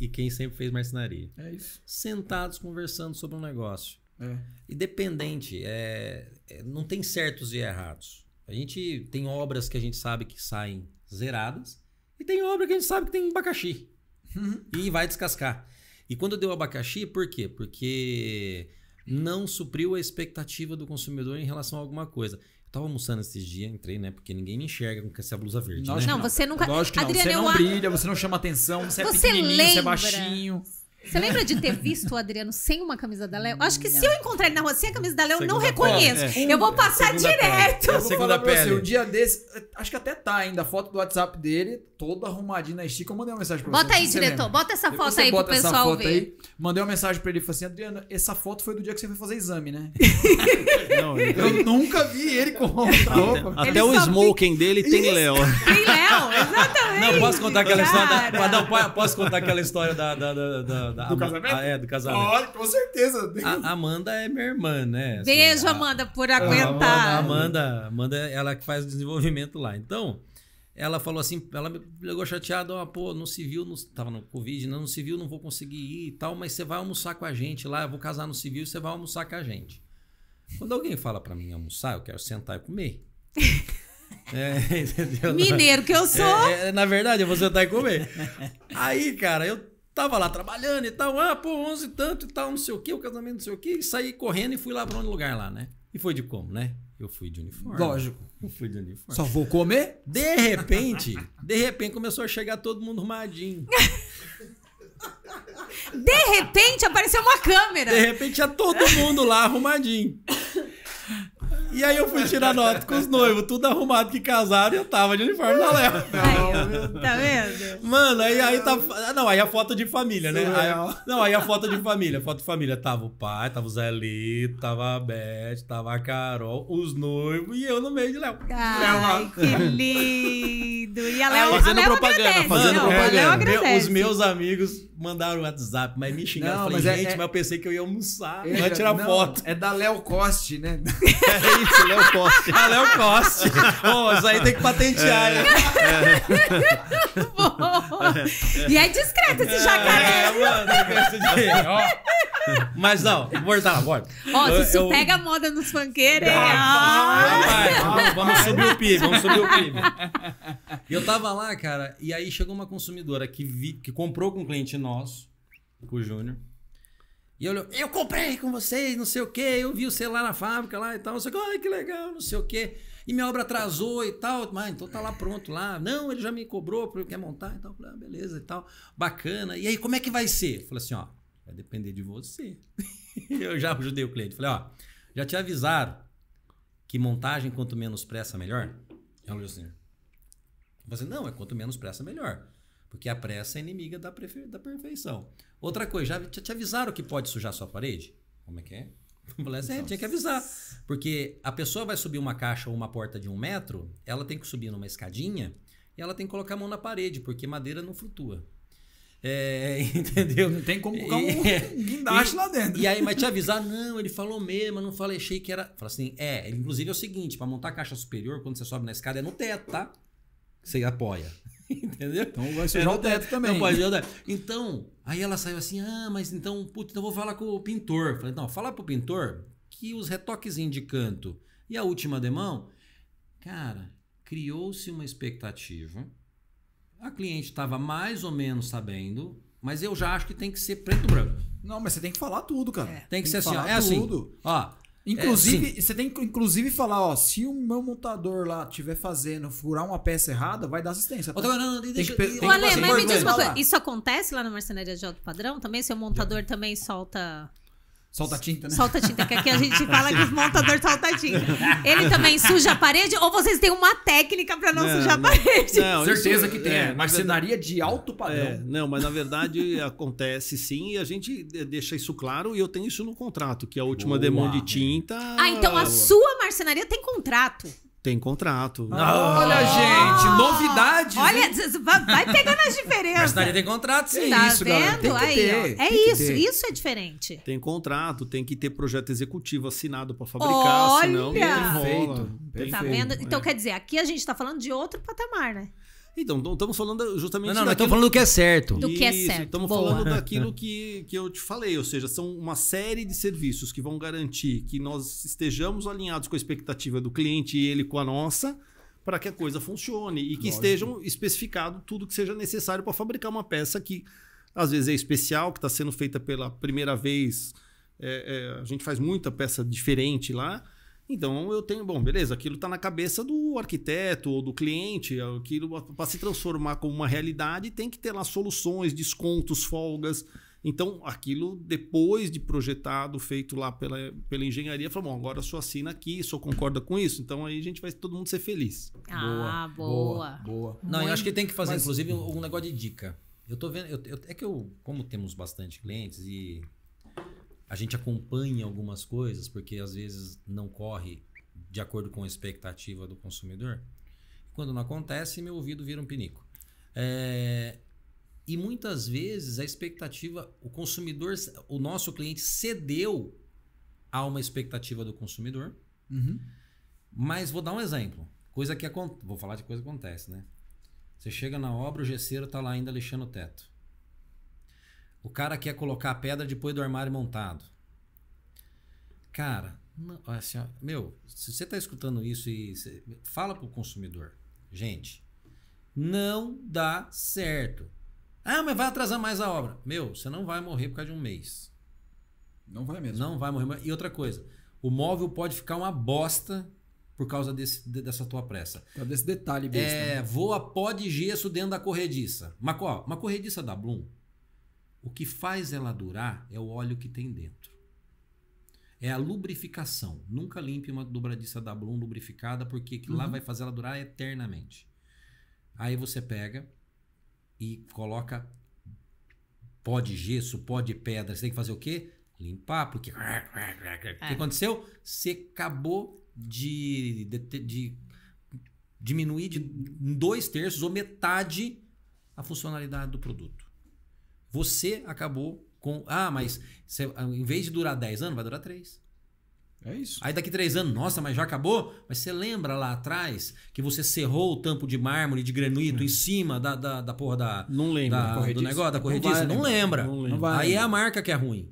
e quem sempre fez marcenaria. É isso. Sentados conversando sobre um negócio. É. Independente, é, é, não tem certos e errados. A gente tem obras que a gente sabe que saem zeradas e tem obra que a gente sabe que tem abacaxi. Uhum. E vai descascar. E quando deu abacaxi, por quê? Porque não supriu a expectativa do consumidor em relação a alguma coisa. Eu tava almoçando esses dias, entrei, né? Porque ninguém me enxerga com essa blusa verde. Lógico né? não, você nunca. Lógico que não. Adriana, você não eu... brilha, você não chama atenção, você, é você é pequenininho, lembra? você é baixinho. Você lembra de ter visto o Adriano sem uma camisa da Léo? Acho que se eu encontrar ele na rua sem a camisa da Léo, eu não reconheço. Pele, é. Eu vou passar segunda direto. Pele. É segunda pele. Você, um dia desse, acho que até tá ainda, a foto do WhatsApp dele, toda arrumadinha na estica. Eu mandei uma mensagem pra bota você. Bota aí, diretor, lembra. bota essa Depois foto aí pro pessoal essa foto ver. Aí, mandei uma mensagem pra ele e falei assim: Adriano, essa foto foi do dia que você foi fazer exame, né? não, eu, nunca vi ele com roupa. Até, o smoking dele tem Léo. Não, exatamente. Não, posso contar aquela cara. história. Da, não, posso contar aquela história da. da, da, da, do casamento? A, ah, é, do casamento. Olha, com certeza. A, Amanda é minha irmã, né? Assim, Beijo, a, Amanda, por ah, aguentar. A Amanda, Amanda, ela que faz o desenvolvimento lá. Então ela falou assim, ela me ligou chateada, ó, pô, no civil, no, tava no Covid, não, no civil não vou conseguir ir e tal, mas você vai almoçar com a gente lá, eu vou casar no civil, você vai almoçar com a gente. Quando alguém fala para mim almoçar, eu quero sentar e comer. É, Mineiro que eu é, sou. É, é, na verdade, eu vou sentar e comer. Aí, cara, eu tava lá trabalhando e tal, ah, pô, onze e tanto e tal, não sei o que, o casamento não sei o que, e saí correndo e fui lá pra um lugar lá, né? E foi de como, né? Eu fui de uniforme. Lógico. Eu fui de uniforme. Só vou comer? De repente, de repente começou a chegar todo mundo arrumadinho. De repente apareceu uma câmera. De repente tinha todo mundo lá arrumadinho. E aí eu fui tirar nota com os noivos, tudo arrumado que casaram e eu tava de uniforme da Léo. Tá vendo? Mano, aí, aí tá. Não, aí a foto de família, né? Aí, é. não, aí a foto de família. Foto de família. Tava o pai, tava o Zé Lito, tava a Beth, tava a Carol, os noivos e eu no meio de Léo. que lindo! E a Léo fazendo a Léo propaganda, agradece, fazendo não, propaganda. Meu, os meus amigos mandaram o WhatsApp, mas me xingaram. Não, falei, mas é- gente, é, mas eu pensei que eu ia almoçar, é, não ia tirar não, foto. É da Léo Coste, né? é Isso, Léo Costa. Ah, Léo Costa. isso aí tem que patentear, é, né? Bom. E é discreto esse é, jacaré. É, mano, de... Mas não, voltar lá, bora. Ó, se isso Eu- pega a moda nos funkeiros, é. Ah, vamos, vamos subir o PIB, vamos subir o PIB. E eu tava lá, cara, e aí chegou uma consumidora que, vi, que comprou com um cliente nosso, com o Júnior, e eu, eu comprei com vocês, não sei o que eu vi o celular na fábrica lá e tal, você falou, que, ai que legal, não sei o que E minha obra atrasou e tal, mas ah, então tá lá pronto lá. Não, ele já me cobrou porque quer montar e tal. Falei, ah, beleza e tal, bacana. E aí, como é que vai ser? Falei assim, ó, vai depender de você. eu já ajudei o cliente. Falei, ó, já te avisaram que montagem quanto menos pressa melhor? Ela falou assim, falei, não, é quanto menos pressa melhor. Porque a pressa é inimiga da, da perfeição. Outra coisa, já te avisaram que pode sujar sua parede? Como é que é? Falei, assim, é, então, tinha que avisar. Porque a pessoa vai subir uma caixa ou uma porta de um metro, ela tem que subir numa escadinha e ela tem que colocar a mão na parede, porque madeira não flutua. É, entendeu? Não tem como colocar um guindaste lá dentro. E aí, mas te avisar, não, ele falou mesmo, eu não falei, achei que era. Fala assim, é, inclusive é o seguinte: para montar a caixa superior, quando você sobe na escada, é no teto, tá? Você apoia. Entendeu? Então vai sujar Era o teto, também. Não pode Então, aí ela saiu assim: ah, mas então, putz, então vou falar com o pintor. Falei: não, fala pro pintor que os retoques de canto e a última demão. Cara, criou-se uma expectativa. A cliente estava mais ou menos sabendo, mas eu já acho que tem que ser preto e branco. Não, mas você tem que falar tudo, cara. É, tem, que tem ser que assim, ó, é assim, tudo. assim. Ó, Inclusive, é, você tem que inclusive falar, ó, se o meu montador lá estiver fazendo furar uma peça errada, vai dar assistência. Tá? não, não, tem que, tem Ale, mas me diz uma coisa, isso acontece lá na marcenaria de alto padrão também? Seu montador também solta Solta tinta, né? Solta tinta, que aqui a gente fala que os montadores solta tinta. Ele também suja a parede ou vocês têm uma técnica para não, não, sujar não, a parede? Não, Certeza isso, que é, tem, é, marcenaria de alto padrão. É, não, mas na verdade acontece sim e a gente deixa isso claro e eu tenho isso no contrato, que a última demão de tinta... Ah, então a sua marcenaria tem contrato. Tem contrato. Ah, Olha, ah! gente, novidade. Olha, vai pegando as diferenças. Mas Thalia tem contrato, sim. Tá isso, vendo? Galera. Tem Aí, ter, É isso, isso é diferente. Tem contrato, tem que ter projeto executivo assinado para fabricar, Olha. senão não rola. Perfeito. Tá vendo? Então, é. quer dizer, aqui a gente tá falando de outro patamar, né? Então, estamos então, falando justamente. Não, não, daquilo... estamos falando do que é certo. Do que é certo. Estamos falando daquilo que, que eu te falei, ou seja, são uma série de serviços que vão garantir que nós estejamos alinhados com a expectativa do cliente e ele com a nossa, para que a coisa funcione e que Lógico. estejam especificado tudo que seja necessário para fabricar uma peça que às vezes é especial, que está sendo feita pela primeira vez. É, é, a gente faz muita peça diferente lá então eu tenho, bom, beleza, aquilo está na cabeça do arquiteto ou do cliente, aquilo para se transformar como uma realidade tem que ter lá soluções, descontos, folgas. Então aquilo depois de projetado, feito lá pela, pela engenharia, falou, bom, agora só assina aqui, só concorda com isso. Então aí a gente vai todo mundo ser feliz. Ah, boa. Boa. boa. Não, Muito... eu acho que tem que fazer Mas... inclusive um negócio de dica. Eu tô vendo, eu, eu, é que eu, como temos bastante clientes e a gente acompanha algumas coisas, porque às vezes não corre de acordo com a expectativa do consumidor. Quando não acontece, meu ouvido vira um pinico. É, e muitas vezes a expectativa, o consumidor, o nosso cliente cedeu a uma expectativa do consumidor. Uhum. Mas vou dar um exemplo. Coisa que Vou falar de coisa que acontece, né? Você chega na obra, o gesseiro está lá ainda lixando o teto. O cara quer colocar a pedra depois do armário montado. Cara, não, assim, ó, meu, se você está escutando isso e cê, fala para o consumidor, gente, não dá certo. Ah, mas vai atrasar mais a obra. Meu, você não vai morrer por causa de um mês. Não vai mesmo. Não vai morrer. E outra coisa, o móvel pode ficar uma bosta por causa desse, dessa tua pressa. Por desse detalhe besta. É, né? voa pó de gesso dentro da corrediça. Uma, qual? uma corrediça da Bloom, o que faz ela durar é o óleo que tem dentro. É a lubrificação. Nunca limpe uma dobradiça da Blum lubrificada, porque uhum. lá vai fazer ela durar eternamente. Aí você pega e coloca pó de gesso, pó de pedra. Você tem que fazer o quê? Limpar, porque. O que é. aconteceu? Você acabou de, de, de diminuir de dois terços ou metade a funcionalidade do produto. Você acabou com. Ah, mas você, ah, em vez de durar 10 anos, vai durar 3. É isso. Aí daqui três anos, nossa, mas já acabou? Mas você lembra lá atrás que você cerrou o tampo de mármore, de granito hum. em cima da, da, da porra da. Não lembro. Da, do negócio, da corrediça? Não, não, lembra. Não lembra. Aí é a marca que é ruim.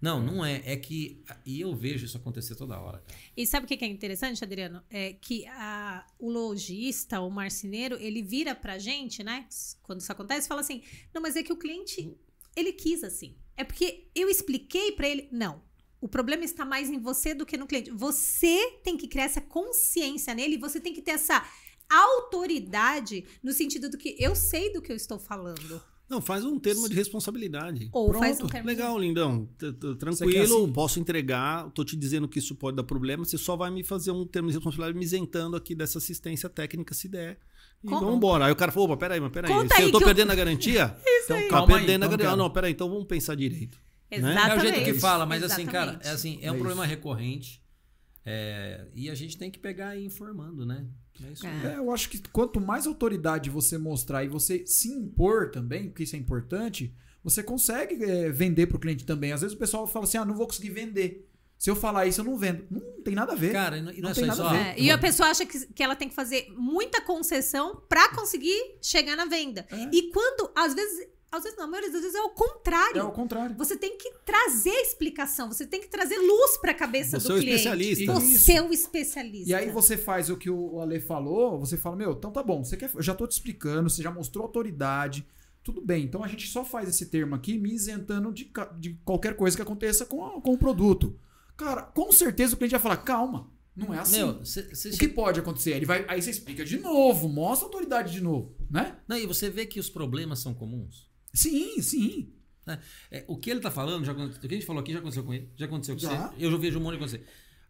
Não, não é. É que. E eu vejo isso acontecer toda hora. Cara. E sabe o que é interessante, Adriano? É que a, o lojista, o marceneiro, ele vira pra gente, né? Quando isso acontece, fala assim: não, mas é que o cliente, ele quis assim. É porque eu expliquei para ele. Não. O problema está mais em você do que no cliente. Você tem que criar essa consciência nele, você tem que ter essa autoridade no sentido do que eu sei do que eu estou falando. Não, faz um termo de responsabilidade. Ou Pronto. faz um termo. Legal, lindão. Tranquilo, assim? posso entregar. Tô te dizendo que isso pode dar problema. Você só vai me fazer um termo de responsabilidade me isentando aqui dessa assistência técnica se der. E vamos embora. Aí o cara falou: opa, peraí, mas peraí. eu tô perdendo eu... a garantia? Isso então, aí. Tá perdendo aí, a garantia. não, peraí, então vamos pensar direito. Né? Exatamente. Né? É o jeito que fala, mas Exatamente. assim, cara, é, assim, é um é problema recorrente. É, e a gente tem que pegar e ir informando, né? É é. é, eu acho que quanto mais autoridade você mostrar e você se impor também, porque isso é importante, você consegue é, vender para o cliente também. Às vezes o pessoal fala assim: ah, não vou conseguir vender. Se eu falar isso, eu não vendo. Não, não tem nada a ver. Cara, não, não, não é tem nada isso, a ver. É, e a pessoa acha que, que ela tem que fazer muita concessão para conseguir chegar na venda. É. E quando, às vezes, às vezes não, a maioria das vezes é o contrário. É o contrário. Você tem que trazer explicação, você tem que trazer luz para a cabeça você do é cliente. Especialista. Você é o especialista. E aí você faz o que o Ale falou, você fala: "Meu, então tá bom, você quer, eu já tô te explicando, você já mostrou autoridade, tudo bem. Então a gente só faz esse termo aqui me isentando de, de qualquer coisa que aconteça com, a, com o produto. Cara, com certeza o cliente vai falar: "Calma, não é assim. Meu, cê, cê, o que pode acontecer? Ele vai, aí você explica de novo, mostra a autoridade de novo, né? Não, e você vê que os problemas são comuns. Sim, sim. Né? É, o que ele está falando, já, o que a gente falou aqui já aconteceu com ele, já aconteceu com já. você. Eu já vejo um monte coisa.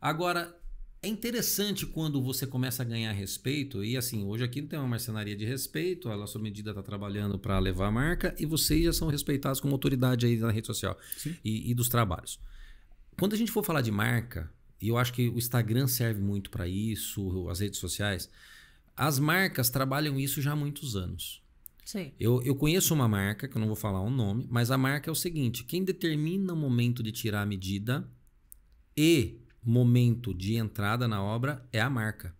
Agora, é interessante quando você começa a ganhar respeito, e assim, hoje aqui não tem uma marcenaria de respeito, a sua medida está trabalhando para levar a marca, e vocês já são respeitados como autoridade aí na rede social e, e, dos trabalhos. Quando a gente for falar de marca, e eu acho que o Instagram serve muito para isso, as redes sociais, as marcas trabalham isso já há muitos anos. Sim. Eu, eu conheço uma marca, que eu não vou falar o nome, mas a marca é o seguinte: quem determina o momento de tirar a medida e momento de entrada na obra é a marca.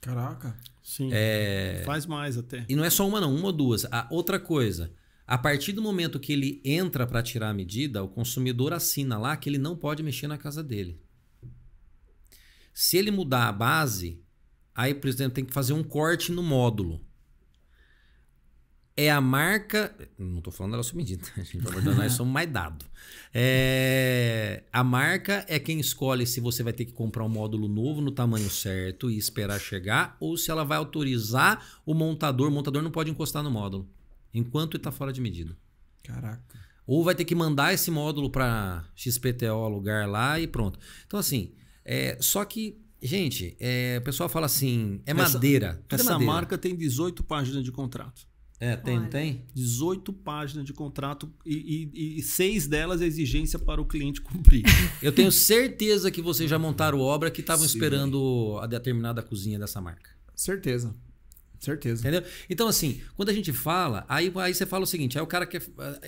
Caraca. Sim. É... Faz mais até. E não é só uma, não, uma ou duas. A outra coisa. A partir do momento que ele entra para tirar a medida, o consumidor assina lá que ele não pode mexer na casa dele. Se ele mudar a base, aí, por exemplo, tem que fazer um corte no módulo é a marca. Não estou falando da nossa medida, gente nós somos mais dado. É, a marca é quem escolhe se você vai ter que comprar um módulo novo no tamanho certo e esperar chegar, ou se ela vai autorizar o montador. O montador não pode encostar no módulo enquanto está fora de medida. Caraca. Ou vai ter que mandar esse módulo para XPTO, lugar lá e pronto. Então, assim, é, só que Gente, é, o pessoal fala assim, é madeira. É essa, essa é madeira. marca tem 18 páginas de contrato. É, tem, Olha. tem? 18 páginas de contrato e, e, e, seis delas é exigência para o cliente cumprir. Eu tenho certeza que vocês já montaram obra que estavam esperando a determinada cozinha dessa marca. Certeza. Certeza. Entendeu? Então, assim, quando a gente fala, aí, aí você fala o seguinte: aí o cara quer.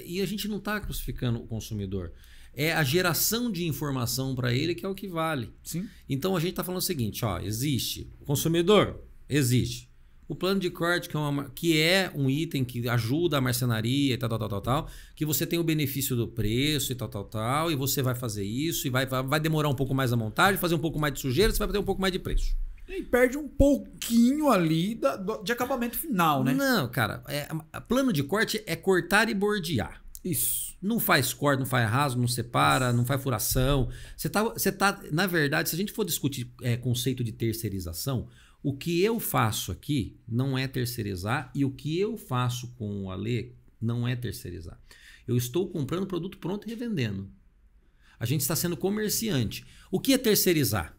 E a gente não está crucificando o consumidor. É a geração de informação para ele que é o que vale. Sim. Então a gente está falando o seguinte: ó, existe. Consumidor, existe. O plano de corte, que é, uma, que é um item que ajuda a marcenaria e tal, tal, tal, tal, tal, que você tem o benefício do preço e tal, tal, tal, e você vai fazer isso, e vai, vai demorar um pouco mais a montagem, fazer um pouco mais de sujeira, você vai ter um pouco mais de preço. E perde um pouquinho ali da, de acabamento final, né? Não, cara. É, plano de corte é cortar e bordear. Isso. Não faz corte, não faz raso, não separa, Nossa. não faz furação. Você tá, você tá, na verdade, se a gente for discutir é, conceito de terceirização, o que eu faço aqui não é terceirizar e o que eu faço com o Ale não é terceirizar. Eu estou comprando produto pronto e revendendo. A gente está sendo comerciante. O que é terceirizar?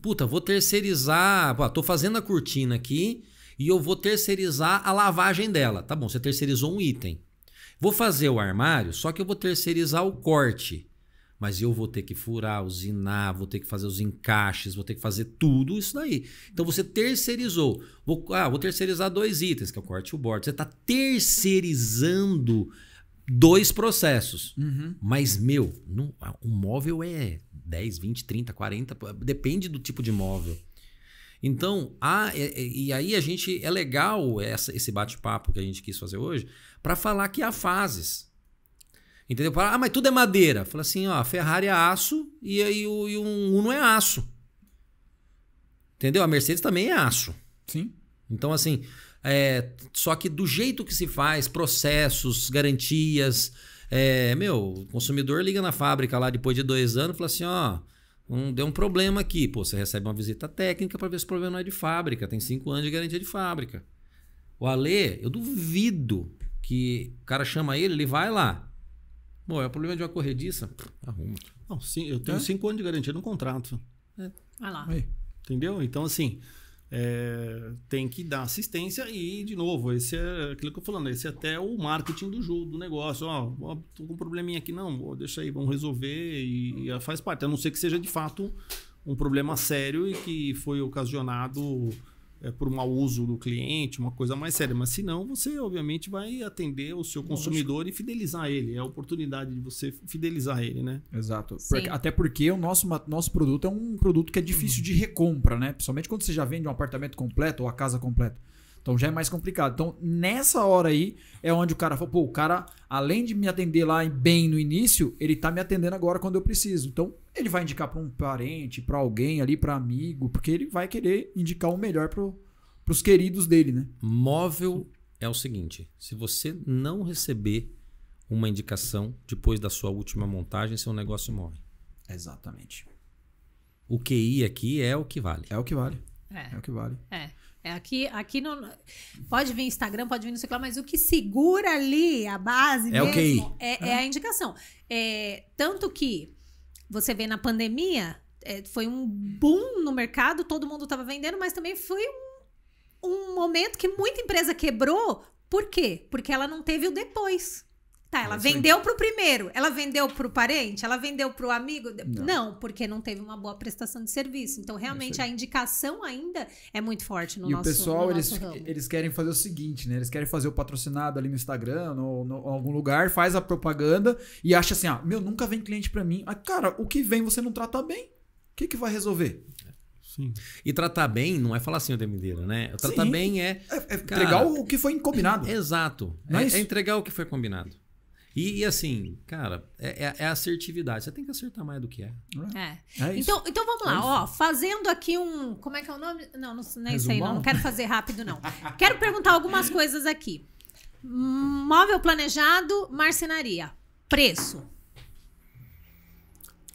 Puta, vou terceirizar. Pô, tô fazendo a cortina aqui e eu vou terceirizar a lavagem dela. Tá bom, você terceirizou um item. Vou fazer o armário, só que eu vou terceirizar o corte mas eu vou ter que furar, usinar, vou ter que fazer os encaixes, vou ter que fazer tudo isso daí. Então você terceirizou. Vou, ah, vou terceirizar dois itens, que é o corte e o bordo. Você está terceirizando dois processos. Uhum. Mas, meu, o ah, um móvel é 10, 20, 30, 40, depende do tipo de móvel. Então, a, é, é, e, aí a gente é legal essa, esse bate-papo que a gente quis fazer hoje para falar que há fases. Entendeu? Ah, mas tudo é madeira. Fala assim, ó, a Ferrari é aço e, o e um Uno é aço. Entendeu? A Mercedes também é aço. Sim. Então, assim, é, só que do jeito que se faz, processos, garantias. É, meu, o consumidor liga na fábrica lá depois de dois anos e fala assim: ó, um, deu um problema aqui. Pô, você recebe uma visita técnica para ver se o problema não é de fábrica. Tem cinco anos de garantia de fábrica. O Alê, eu duvido que o cara chama ele, ele vai lá. Bom, é o problema de uma corrediça. Arruma. Não, sim, eu tenho é? cinco anos de garantia no contrato. É. Vai lá. Aí, entendeu? Então, assim, é, tem que dar assistência e, de novo, esse é aquilo que eu tô falando, esse é até o marketing do jogo, do negócio. Ó, ó tô com um probleminha aqui, não, ó, deixa aí, vamos resolver e, e faz parte. A não ser que seja de fato um problema sério e que foi ocasionado é, por mau uso do cliente, uma coisa mais séria. Mas se não, você obviamente vai atender o seu consumidor e fidelizar ele. É a oportunidade de você fidelizar ele, né? Exato. Porque, até porque o nosso, nosso produto é um produto que é difícil uhum. de recompra, né? Principalmente quando você já vende um apartamento completo ou a casa completa. Então já é mais complicado. Então nessa hora aí é onde o cara fala, pô, o cara, além de me atender lá bem no início, ele tá me atendendo agora quando eu preciso. Então ele vai indicar para um parente, para alguém ali, para amigo, porque ele vai querer indicar o melhor para pros queridos dele, né? Móvel é o seguinte: se você não receber uma indicação depois da sua última montagem, seu negócio morre. Exatamente. O QI aqui é o que vale. É o que vale. É, é o que vale. É. É, aqui, aqui não. Pode vir Instagram, pode vir não sei o que lá, mas o que segura ali a base é, mesmo okay. é, é, a indicação. É, tanto que você vê na pandemia, é, foi um boom no mercado, todo mundo estava vendendo, mas também foi um, um momento que muita empresa quebrou. Por quê? Porque ela não teve o depois. Tá, ela é vendeu pro primeiro, ela vendeu pro parente, ela vendeu pro amigo? Não. não. porque não teve uma boa prestação de serviço. Então, realmente, é a indicação ainda é muito forte no e nosso E o pessoal, no eles, eles querem fazer o seguinte, né? Eles querem fazer o patrocinado ali no Instagram ou em algum lugar, faz a propaganda e acha assim, ah, meu, nunca vem cliente para mim. Ah, cara, o que vem você não trata bem, o que, que vai resolver? Sim. E tratar bem não é falar assim o tempo inteiro, né? Tratar Sim. bem é... É, é cara, entregar o que foi combinado. Exato. É, é, é entregar o que foi combinado. E, e assim, cara, é, é, é, assertividade. Você tem que acertar mais do que é. É. é então, então vamos lá, é ó. Fazendo aqui um. Como é que é o nome? Não, não, não é isso aí, não. Não quero fazer rápido, não. quero perguntar algumas coisas aqui. Móvel planejado, marcenaria. Preço.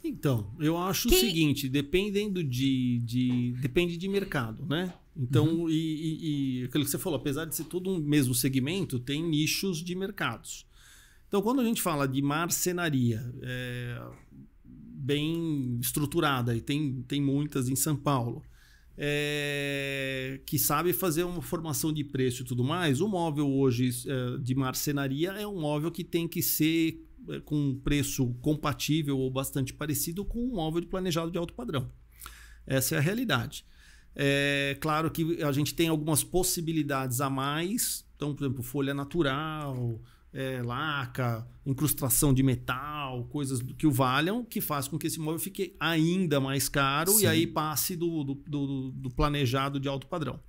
Então, eu acho o seguinte, dependendo de, de, depende de mercado, né? Então, uhum. e, e, e, aquilo que você falou, apesar de ser todo um mesmo segmento, tem nichos de mercados. Então, quando a gente fala de marcenaria é, bem estruturada, e tem, tem muitas em São Paulo, é, que sabe fazer uma formação de preço e tudo mais, o móvel hoje é, de marcenaria é um móvel que tem que ser é, com um preço compatível ou bastante parecido com um móvel de planejado de alto padrão. Essa é a realidade. É claro que a gente tem algumas possibilidades a mais, então, por exemplo, folha natural, é, laca, incrustação de metal, coisas que o valham, que faz com que esse imóvel fique ainda mais caro Sim. e aí passe do, do, do, do, planejado de alto padrão.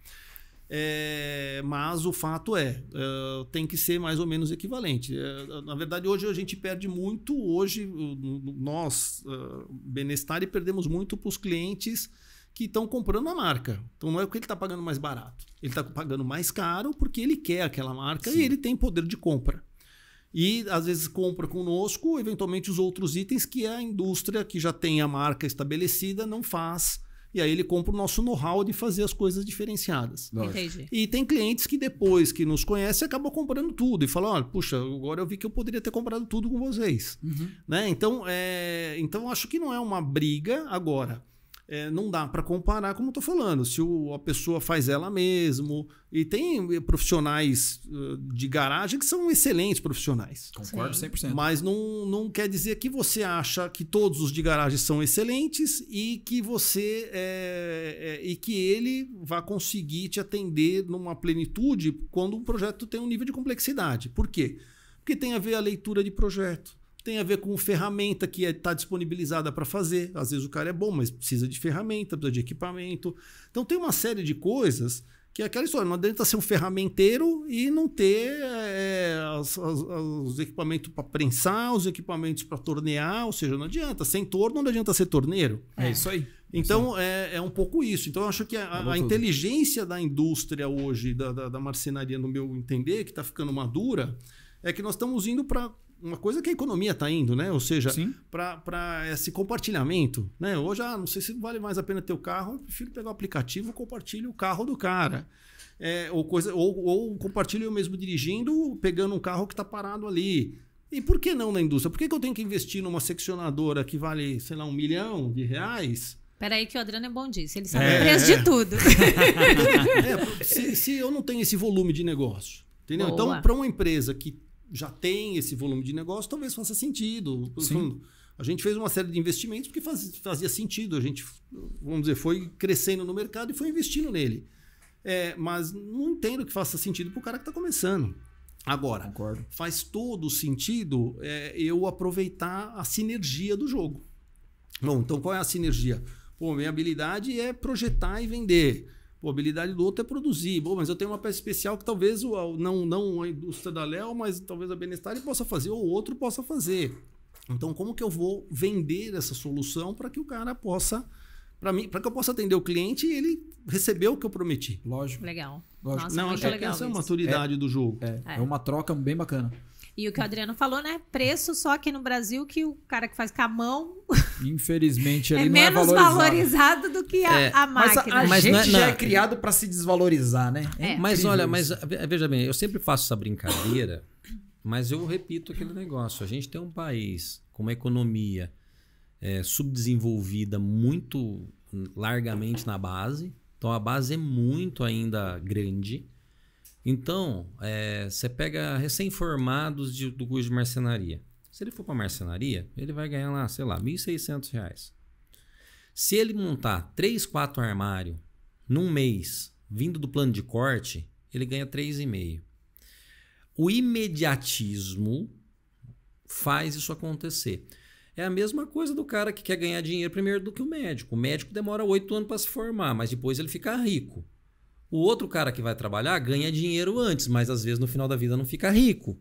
É, mas o fato é, é, tem que ser mais ou menos equivalente. É, na verdade, hoje a gente perde muito, hoje nós, é, Benestar e perdemos muito para os clientes que estão comprando a marca. Então não é porque ele está pagando mais barato. Ele está pagando mais caro porque ele quer aquela marca Sim. e ele tem poder de compra e às vezes compra conosco, eventualmente os outros itens que a indústria que já tem a marca estabelecida não faz. E aí ele compra o nosso know-how de fazer as coisas diferenciadas. Entendi. E tem clientes que depois que nos conhecem acabam comprando tudo e falam, olha, puxa, agora eu vi que eu poderia ter comprado tudo com vocês. Uhum. Né? Então, é... então acho que não é uma briga agora. É, não dá para comparar, como eu tô falando, se o, a pessoa faz ela mesmo. E tem eh, profissionais eh, de garagem que são excelentes profissionais. Concordo 100%. Mas não, não quer dizer que você acha que todos os de garagem são excelentes e que você é, é, e que ele vai conseguir te atender numa plenitude quando um projeto tem um nível de complexidade. Por quê? Porque tem a ver a leitura de projeto tem a ver com ferramenta que está é, tá disponibilizada para fazer. Às vezes o cara é bom, mas precisa de ferramenta, precisa de equipamento. Então tem uma série de coisas que é aquela história. Não adianta ser um ferramenteiro e não ter é, as, as, os equipamentos para prensar, os equipamentos para tornear, ou seja, não adianta. Sem torno não adianta ser torneiro. É, é isso aí. Então é, é, um pouco isso. Então eu acho que a, tá a inteligência da indústria hoje, da, da, da marcenaria, no meu entender, que está ficando madura, é que nós estamos indo para uma coisa que a economia está indo, né? Ou seja, para esse compartilhamento, né? Hoje, ah, não sei se vale mais a pena ter o carro, eu prefiro pegar o aplicativo e compartilho o carro do cara. É, ou, coisa, ou, ou compartilho eu mesmo dirigindo, pegando um carro que está parado ali. E por que não na indústria? Por que, que eu tenho que investir numa seccionadora que vale, sei lá, um milhão de reais? Peraí que o Adriano é bom disso, ele sabe é. o preço de tudo. é, se, se eu não tenho esse volume de negócio, Entendeu? Boa. Então, para uma empresa que já tem esse volume de negócio, talvez faça sentido. Sim. A gente fez uma série de investimentos porque fazia sentido. A gente, vamos dizer, foi crescendo no mercado e foi investindo nele. É, mas não entendo que faça sentido para o cara que está começando. Agora, Concordo. faz todo sentido é, eu aproveitar a sinergia do jogo. Bom, então qual é a sinergia? Pô, minha habilidade é projetar e vender. Pô, a habilidade do outro é produzir. Bom, mas eu tenho uma peça especial que talvez o, não, não a indústria da Léo, mas talvez a Benestar possa fazer, ou outro possa fazer. Então, como que eu vou vender essa solução para que o cara possa para mim, para que eu possa atender o cliente e ele recebeu o que eu prometi. Lógico. Legal. Lógico. Nossa, não, acho é que essa é a maturidade é, do jogo. É, é. é, uma troca bem bacana. E o que o Adriano falou, né? Preço só aqui no Brasil que o cara que faz com a mão. Infelizmente, é ele é menos é valorizado. valorizado. do que a, é, a máquina. Mas a, a mas gente não é, não. já é criado para se desvalorizar, né? É, é. mas olha, mas veja bem, eu sempre faço essa brincadeira, mas eu repito aquele negócio. A gente tem um país com uma economia é, subdesenvolvida muito largamente na base. Então a base é muito ainda grande. Então, é, você pega recém-formados do curso de marcenaria. Se ele for para marcenaria, ele vai ganhar lá, sei lá, R$ 1.600. Se ele montar 3, 4 armários num mês, vindo do plano de corte, ele ganha 3,5. O imediatismo faz isso acontecer. É a mesma coisa do cara que quer ganhar dinheiro primeiro do que o médico. O médico demora oito anos para se formar, mas depois ele fica rico. O outro cara que vai trabalhar ganha dinheiro antes, mas às vezes no final da vida não fica rico.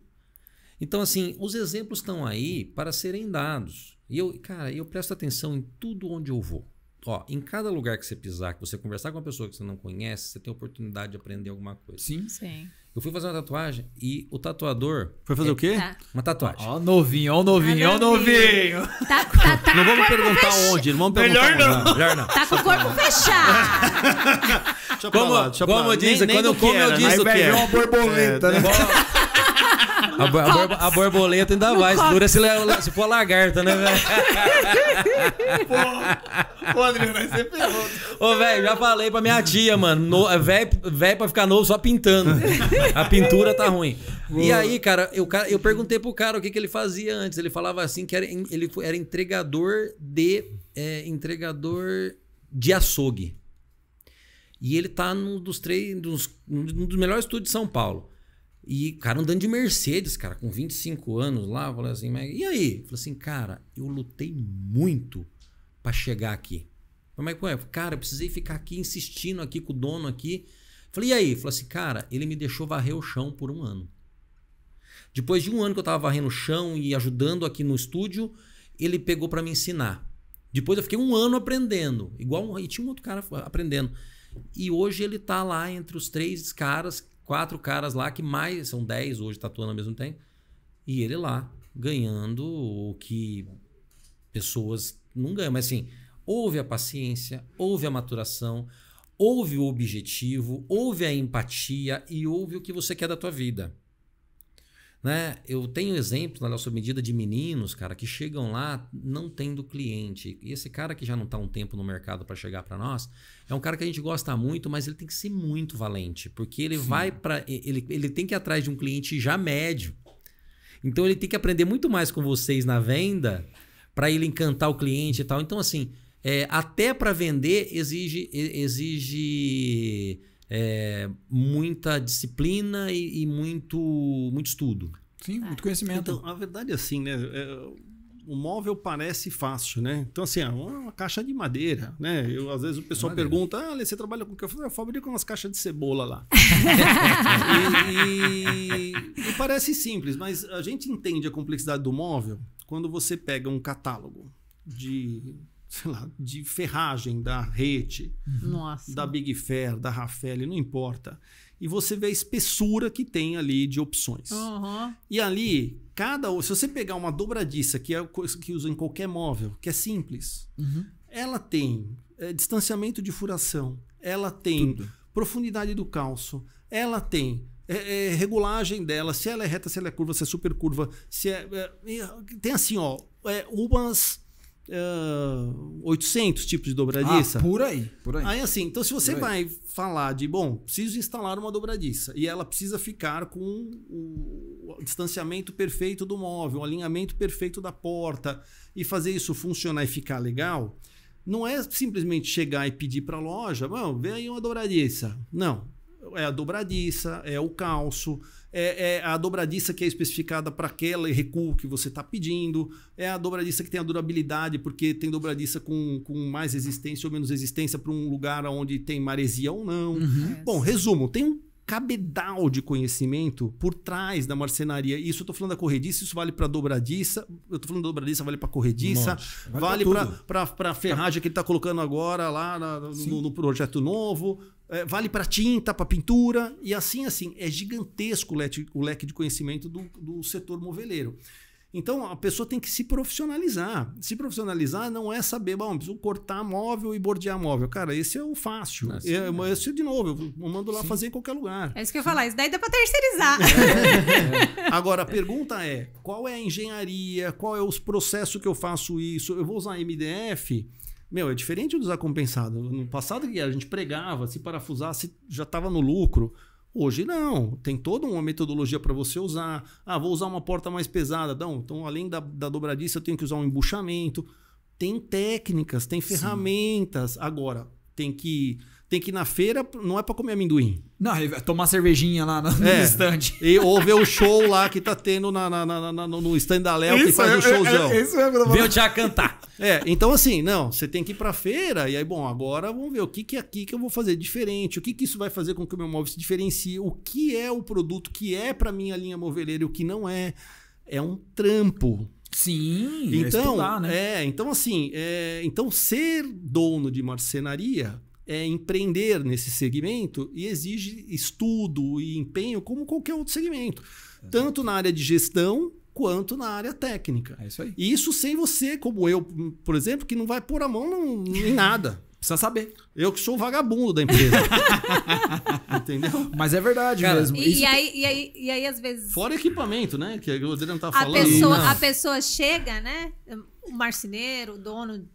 Então, assim, os exemplos estão aí para serem dados. E eu, cara, eu presto atenção em tudo onde eu vou. Ó, em cada lugar que você pisar, que você conversar com uma pessoa que você não conhece, você tem a oportunidade de aprender alguma coisa. Sim. Sim. Eu fui fazer uma tatuagem e o tatuador. Foi fazer é o quê? Tá. Uma tatuagem. Ó, oh, novinho, ó, oh, novinho, ó, tá novinho. Oh, novinho. Tá, tá, tá não vamos perguntar onde, não vamos perguntar Melhor onde. Não. Melhor não. Tá com o corpo fechado. deixa como, lá, deixa como eu disse, quando né? eu como, eu disse o que é. uma borboleta, é, né? A, a, borboleta ainda vai, se, for a lagarta, né, velho? Ô, Adriano, você ferrou. Ô, velho, já falei pra minha tia, mano. É velho, velho pra ficar novo só pintando. A pintura tá ruim. E aí, cara, eu, eu perguntei pro cara o que, que ele fazia antes. Ele falava assim que era, ele era entregador de. É, entregador de açougue. E ele tá num dos três. Dos, um dos melhores estúdios de São Paulo. E, cara, andando de Mercedes, cara, com 25 anos lá, falei assim, mas e aí? Falei assim, cara, eu lutei muito para chegar aqui. Mas, ué, cara, eu precisei ficar aqui insistindo aqui com o dono aqui. Falei, e aí? Falei assim, cara, ele me deixou varrer o chão por um ano. Depois de um ano que eu estava varrendo o chão e ajudando aqui no estúdio, ele pegou para me ensinar. Depois eu fiquei um ano aprendendo, igual e tinha um outro cara aprendendo. E hoje ele tá lá entre os três caras, quatro caras lá que mais são dez hoje tatuando ao mesmo tempo. E ele lá ganhando o que pessoas não ganha, mas assim, houve a paciência, houve a maturação, houve o objetivo, houve a empatia e houve o que você quer da tua vida. Né? Eu tenho exemplos na nossa medida de meninos, cara, que chegam lá não tendo cliente. E esse cara que já não está um tempo no mercado para chegar para nós, é um cara que a gente gosta muito, mas ele tem que ser muito valente, porque ele Sim. vai para ele, ele tem que ir atrás de um cliente já médio. Então ele tem que aprender muito mais com vocês na venda para ele encantar o cliente e tal. Então, assim, é, até para vender exige, exige é, muita disciplina e, e, muito, muito estudo. Sim, é. muito conhecimento. Então, a verdade é assim, né? É o móvel parece fácil, né? Então, assim, é uma caixa de madeira, né? Eu, às vezes o pessoal madeira. pergunta, ah, você trabalha com o que? Eu falo, ah, eu fabrico umas caixas de cebola lá. e, e, e, parece simples, mas a gente entende a complexidade do móvel quando você pega um catálogo de, sei lá, de ferragem da rede Nossa. da Big Fair, da Rafael, não importa, e você vê a espessura que tem ali de opções. Uhum. E ali, cada. Se você pegar uma dobradiça, que é coisa que usa em qualquer móvel, que é simples, uhum. ela tem é, distanciamento de furação, ela tem Tudo. profundidade do calço, ela tem é, é, regulagem dela, se ela é reta, se ela é curva, se é super curva, se é, é tem assim, ó, umas uh, 800 tipos de dobradiça. Ah, por aí, por aí. Aí assim, então se você vai falar de, bom, preciso instalar uma dobradiça e ela precisa ficar com o distanciamento perfeito do móvel, o alinhamento perfeito da porta e fazer isso funcionar e ficar legal, não é simplesmente chegar e pedir para a loja, vamos, vem aí uma dobradiça. Não, é a dobradiça, é o calço, é, é a dobradiça que é especificada para aquele recuo que você está pedindo, é a dobradiça que tem a durabilidade, porque tem dobradiça com, com mais resistência ou menos resistência para um lugar onde tem maresia ou não. Uhum. Bom, resumo, tem um cabedal de conhecimento por trás da marcenaria. Isso eu estou falando da corrediça, isso vale para dobradiça. Eu estou falando da dobradiça, vale para corrediça, vale para vale ferragem que ele está colocando agora lá na, no, no, projeto novo, é, vale para tinta, para pintura, e assim, assim. É gigantesco o leque, o leque de conhecimento do, do setor moveleiro. Então a pessoa tem que se profissionalizar. Se profissionalizar não é saber, bom, preciso cortar móvel e bordear móvel. Cara, esse é o fácil. Nossa, é, Esse de novo, eu mando lá Sim. fazer em qualquer lugar. É isso que eu ia falar, isso daí dá para terceirizar. É, é. Agora, a pergunta é: qual é a engenharia? Qual é os processos que eu faço isso? Eu vou usar MDF? Meu, é diferente do compensado No passado que a gente pregava, se parafusasse, já estava no lucro. Hoje não, tem toda uma metodologia para você usar. Ah, vou usar uma porta mais pesada. Não, então além da, da dobradiça, eu tenho que usar um embuchamento. Tem técnicas, tem ferramentas. Sim. Agora, tem que tem que ir na feira, não é para comer amendoim. Não, é tomar cervejinha lá no é, stand. E, ou ver o show lá que tá tendo na, na, na, no stand da Léo que faz é, o um showzão. É, é, é isso é mesmo, Vem o Tiago cantar. É, então assim, não, você tem que ir pra feira e aí, bom, agora vamos ver o que que é aqui que eu vou fazer diferente, o que que isso vai fazer com que o meu móvel se diferencie, o que é o produto que é para minha linha moveleira e o que não é. É um trampo. Sim, então, é, estudar, né? é, então assim, é, então ser dono de marcenaria é, empreender nesse segmento e exige estudo e empenho como qualquer outro segmento, Exato. tanto na área de gestão quanto na área técnica. É isso aí. E isso sem você, como eu, por exemplo, que não vai pôr a mão não, em nada. Precisa saber. Eu que sou o vagabundo da empresa. Entendeu? Mas é verdade Cara, mesmo. E, e aí, e, aí, e aí, às vezes. Fora equipamento, né? Que tá a Adriana tá falando. A pessoa, a pessoa chega, né? o marceneiro, o dono,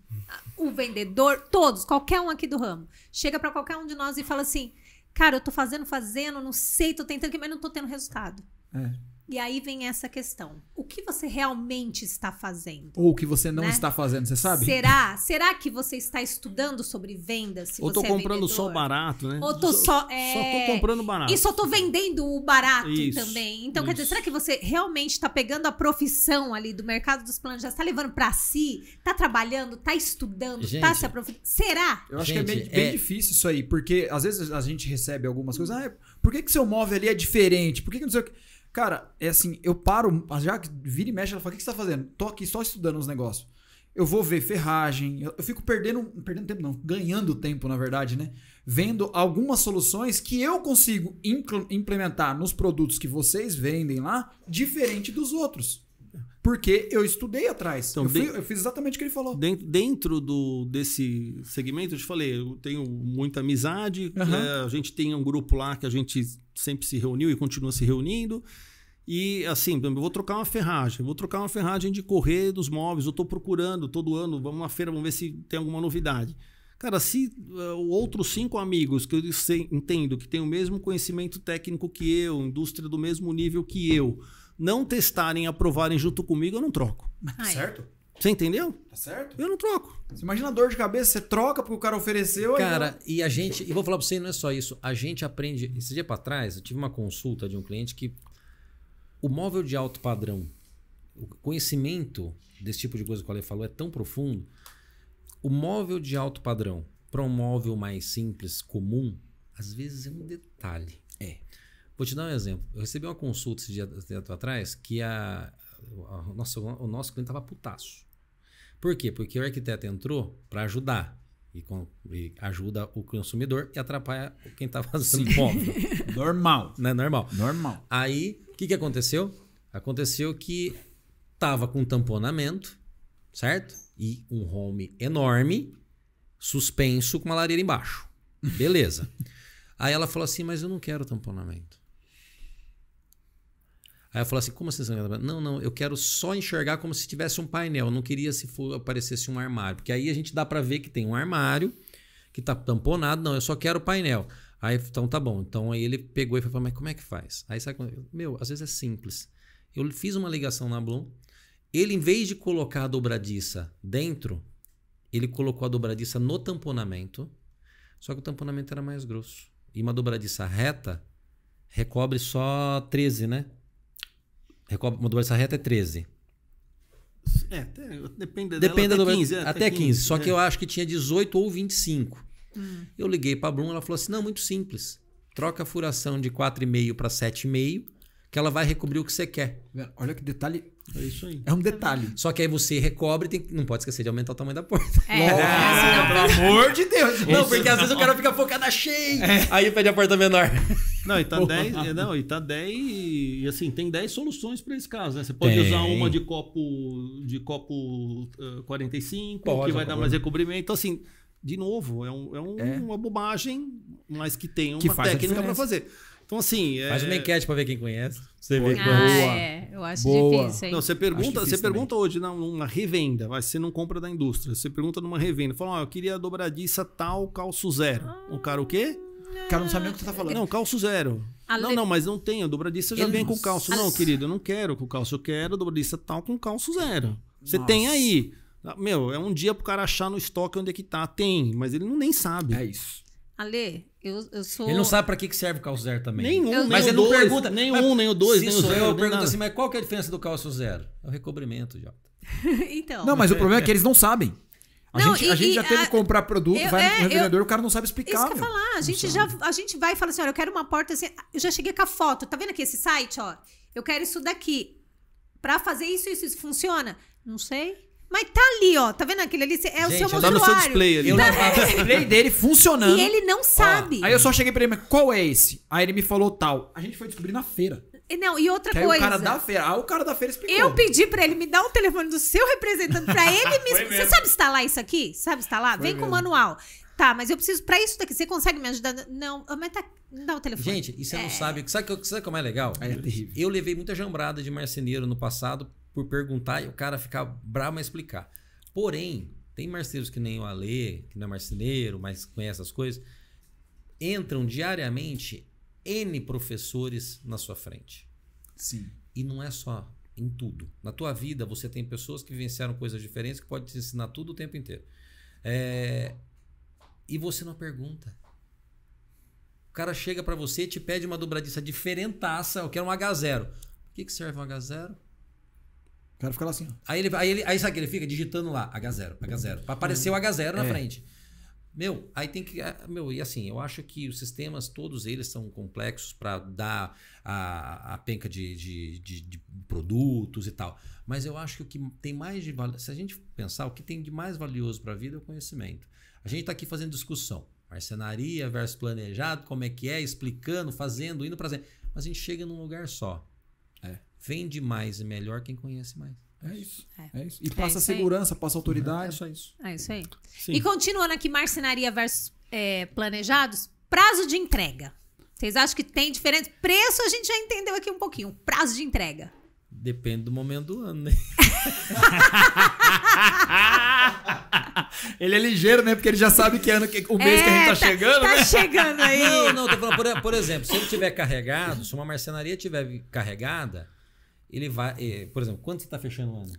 o vendedor, todos, qualquer um aqui do ramo, chega para qualquer um de nós e fala assim: "Cara, eu tô fazendo, fazendo, não sei, tô tentando, mas não tô tendo resultado". É. E aí vem essa questão. O que você realmente está fazendo? Ou o que você não né? está fazendo, você sabe? Será? Será que você está estudando sobre vendas? Ou estou é comprando é só barato, né? Ou tô só. Só, é... Só comprando barato. E só estou vendendo o barato isso, também. Então, isso. quer dizer, será que você realmente está pegando a profissão ali do mercado dos planos, já está levando para si? Está trabalhando, está estudando, está se aprofundando? Será? Eu acho gente, que é bem, bem é... difícil isso aí, porque às vezes a gente recebe algumas coisas. Ah, por que, que seu móvel ali é diferente? Por que, que não sei o que. Cara, é assim, eu paro, já vira e mexe, ela fala: o que, você tá fazendo? Tô aqui só estudando os negócios. Eu vou ver ferragem, eu, eu fico perdendo, perdendo tempo, não, ganhando tempo, na verdade, né? Vendo algumas soluções que eu consigo impl implementar nos produtos que vocês vendem lá, diferente dos outros. Porque eu estudei atrás. Então, eu, fui, eu, fiz exatamente o que ele falou. Dentro, dentro do, desse segmento, eu te falei, eu tenho muita amizade. Uhum. É, a gente tem um grupo lá que a gente sempre se reuniu e continua se reunindo. E assim, eu vou trocar uma ferragem, vou trocar uma ferragem de correr dos móveis, eu estou procurando todo ano, vamos na feira, vamos ver se tem alguma novidade. Cara, se uh, eh, outros cinco amigos que eu sei, entendo que têm o mesmo conhecimento técnico que eu, indústria do mesmo nível que eu, não testarem, aprovarem junto comigo, eu não troco. Ai. Ah, é. Certo? Você entendeu? Tá certo? Eu não troco. Você imagina a dor de cabeça, você troca porque o cara ofereceu. Cara, não... e a gente. E vou falar pra você, não é só isso. A gente aprende. Esse dia pra trás, eu tive uma consulta de um cliente que. O móvel de alto padrão, o conhecimento desse tipo de coisa que o Ale falou é tão profundo. O móvel de alto padrão para um móvel mais simples, comum, às vezes é um detalhe. É. Vou te dar um exemplo. Eu recebi uma consulta esse dia, esse dia atrás que a, a, a nossa, o nosso cliente estava putaço. Por quê? Porque o arquiteto entrou para ajudar. E, com, e, ajuda o consumidor e atrapalha quem está fazendo compra. Normal. Não é normal? Normal. Aí, o que, que aconteceu? Aconteceu que tava com tamponamento, certo? E um home enorme, suspenso com uma lareira embaixo. Beleza. Aí ela falou assim, mas eu não quero tamponamento. Aí eu falo assim, como assim? Não, não, eu quero só enxergar como se tivesse um painel. Eu não queria se for, aparecesse um armário. Porque aí a gente dá para ver que tem um armário que tá tamponado. Não, eu só quero o painel. Aí, então tá bom. Então aí ele pegou e falou, mas como é que faz? Aí sabe, meu, às vezes é simples. Eu fiz uma ligação na Bloom. Ele, em vez de colocar a dobradiça dentro, ele colocou a dobradiça no tamponamento. Só que o tamponamento era mais grosso. E uma dobradiça reta recobre só 13, né? Recobre uma dobradiça reta é 13. É, depende, depende até, 15, é, até, até 15, 15. Só que é. eu acho que tinha 18 ou 25. Hum. Eu liguei para a Blum, ela falou assim: não, muito simples. Troca a furação de 4,5 para 7,5 que ela vai recobrir o que você quer. Olha que detalhe. É isso aí. É um detalhe. Tá Só que aí você recobre, tem, não pode esquecer de aumentar o tamanho da porta. É, é assim, pelo amor de Deus. Não, porque às vezes o cara fica focado cheio. É. Aí pede a porta menor. Não, e tá 10, é, não, e tá 10 e assim, tem 10 soluções para esse caso, né? Você pode tem. usar uma de copo de copo uh, eh, 45, pode, que vai dar mais recobrimento. Então assim, de novo, é, um, é, um, é. uma bobagem, mas que tem uma que técnica para fazer. Então, assim. É... Faz uma enquete pra ver quem conhece. Você vê é ah, boa. é. Eu acho boa. difícil. Hein? Não, você pergunta, você pergunta hoje numa revenda, mas você não compra da indústria. Você pergunta numa revenda. Fala, ó, oh, eu queria dobradiça tal, calço zero. Ah, o cara o quê? O cara não sabe nem o que você tá falando. Não, calço zero. Ale... Não, não, mas não tem. A dobradiça já vem com calço. Não, querido, eu não quero com calço. Eu quero dobradiça tal com calço zero. Você Nossa. tem aí. Ah, meu, é um dia pro cara achar no estoque onde é que tá. Tem, mas ele não nem sabe. É isso. Ale, eu, eu sou... Ele não sabe para que, serve o carro zero também. Nenhum, mas nem ele o não dois, pergunta. Nem um, nem o dois, nem o zero. Eu pergunto assim, mas qual que é a diferença do calço zero? É o recobrimento, Jota. então. Não, mas o é. problema é que eles não sabem. A, não, gente, e, a gente já teve que comprar produto, eu, vai é, no revendedor, eu, o cara não sabe explicar. Isso que eu falar, a gente, já, a gente vai e fala assim: olha, eu quero uma porta assim. Eu já cheguei com a foto, tá vendo aqui esse site, ó? Eu quero isso daqui. Pra fazer isso, isso, isso funciona? Não sei. Mas tá ali, ó. Tá vendo aquele ali? É o seu mostruário. Tá no seu display ali. Eu tá levava o display dele funcionando. E ele não sabe. Ó, aí eu só cheguei pra ele, mas qual é esse? Aí ele me falou tal. A gente foi descobrir na feira. Não, e outra que coisa. o cara da feira. Ah, o cara da feira explicou. Eu pedi pra ele me dar o um telefone do seu representante pra ele me. Você sabe instalar isso aqui? Sabe instalar? Foi Vem mesmo. com o manual. Tá, mas eu preciso pra isso daqui. Você consegue me ajudar? Não, ah, mas tá. Não dá o telefone. Gente, e você é. não sabe. Sabe, sabe como é legal? É terrível. Eu levei muita jambrada de marceneiro no passado por perguntar e o cara ficar bravo a explicar. Porém, tem marceneiros que nem o Alê, que não é marceneiro, mas conhece as coisas, entram diariamente N professores na sua frente. Sim. E não é só em tudo. Na tua vida, você tem pessoas que vivenciaram coisas diferentes que podem te ensinar tudo o tempo inteiro. É... E você não pergunta. O cara chega para você e te pede uma dobradiça diferentaça. Eu quero um H0. O que, que serve um H0? O cara fica lá assim. Aí, ele, aí, ele, aí sabe que ele fica digitando lá, H0, H0. Apareceu H0 na é. frente. Meu, aí tem que. Ah, meu, e assim, eu acho que os sistemas, todos eles são complexos para dar a, a penca de, de, de, de, produtos e tal. Mas eu acho que o que tem mais de. Se a gente pensar, o que tem de mais valioso para a vida é o conhecimento. A gente está aqui fazendo discussão. Marcenaria versus planejado, como é que é, explicando, fazendo, indo para. Mas a gente chega num lugar só. Vende mais e melhor quem conhece mais. É isso. É. é isso. E é passa isso segurança, aí. passa uhum. autoridade. É só isso. É isso aí. Sim. E continuando aqui, marcenaria versus é, planejados, prazo de entrega. Vocês acham que tem diferença? Preço a gente já entendeu aqui um pouquinho. Prazo de entrega. Depende do momento do ano, né? ele é ligeiro, né? Porque ele já sabe que ano que, o mês é, que a gente tá, é, tá chegando. Tá né? chegando aí. Não, não, tô falando, por, por exemplo, se ele tiver carregado, se uma marcenaria tiver carregada, ele vai. É, por exemplo, quando você está fechando o ano?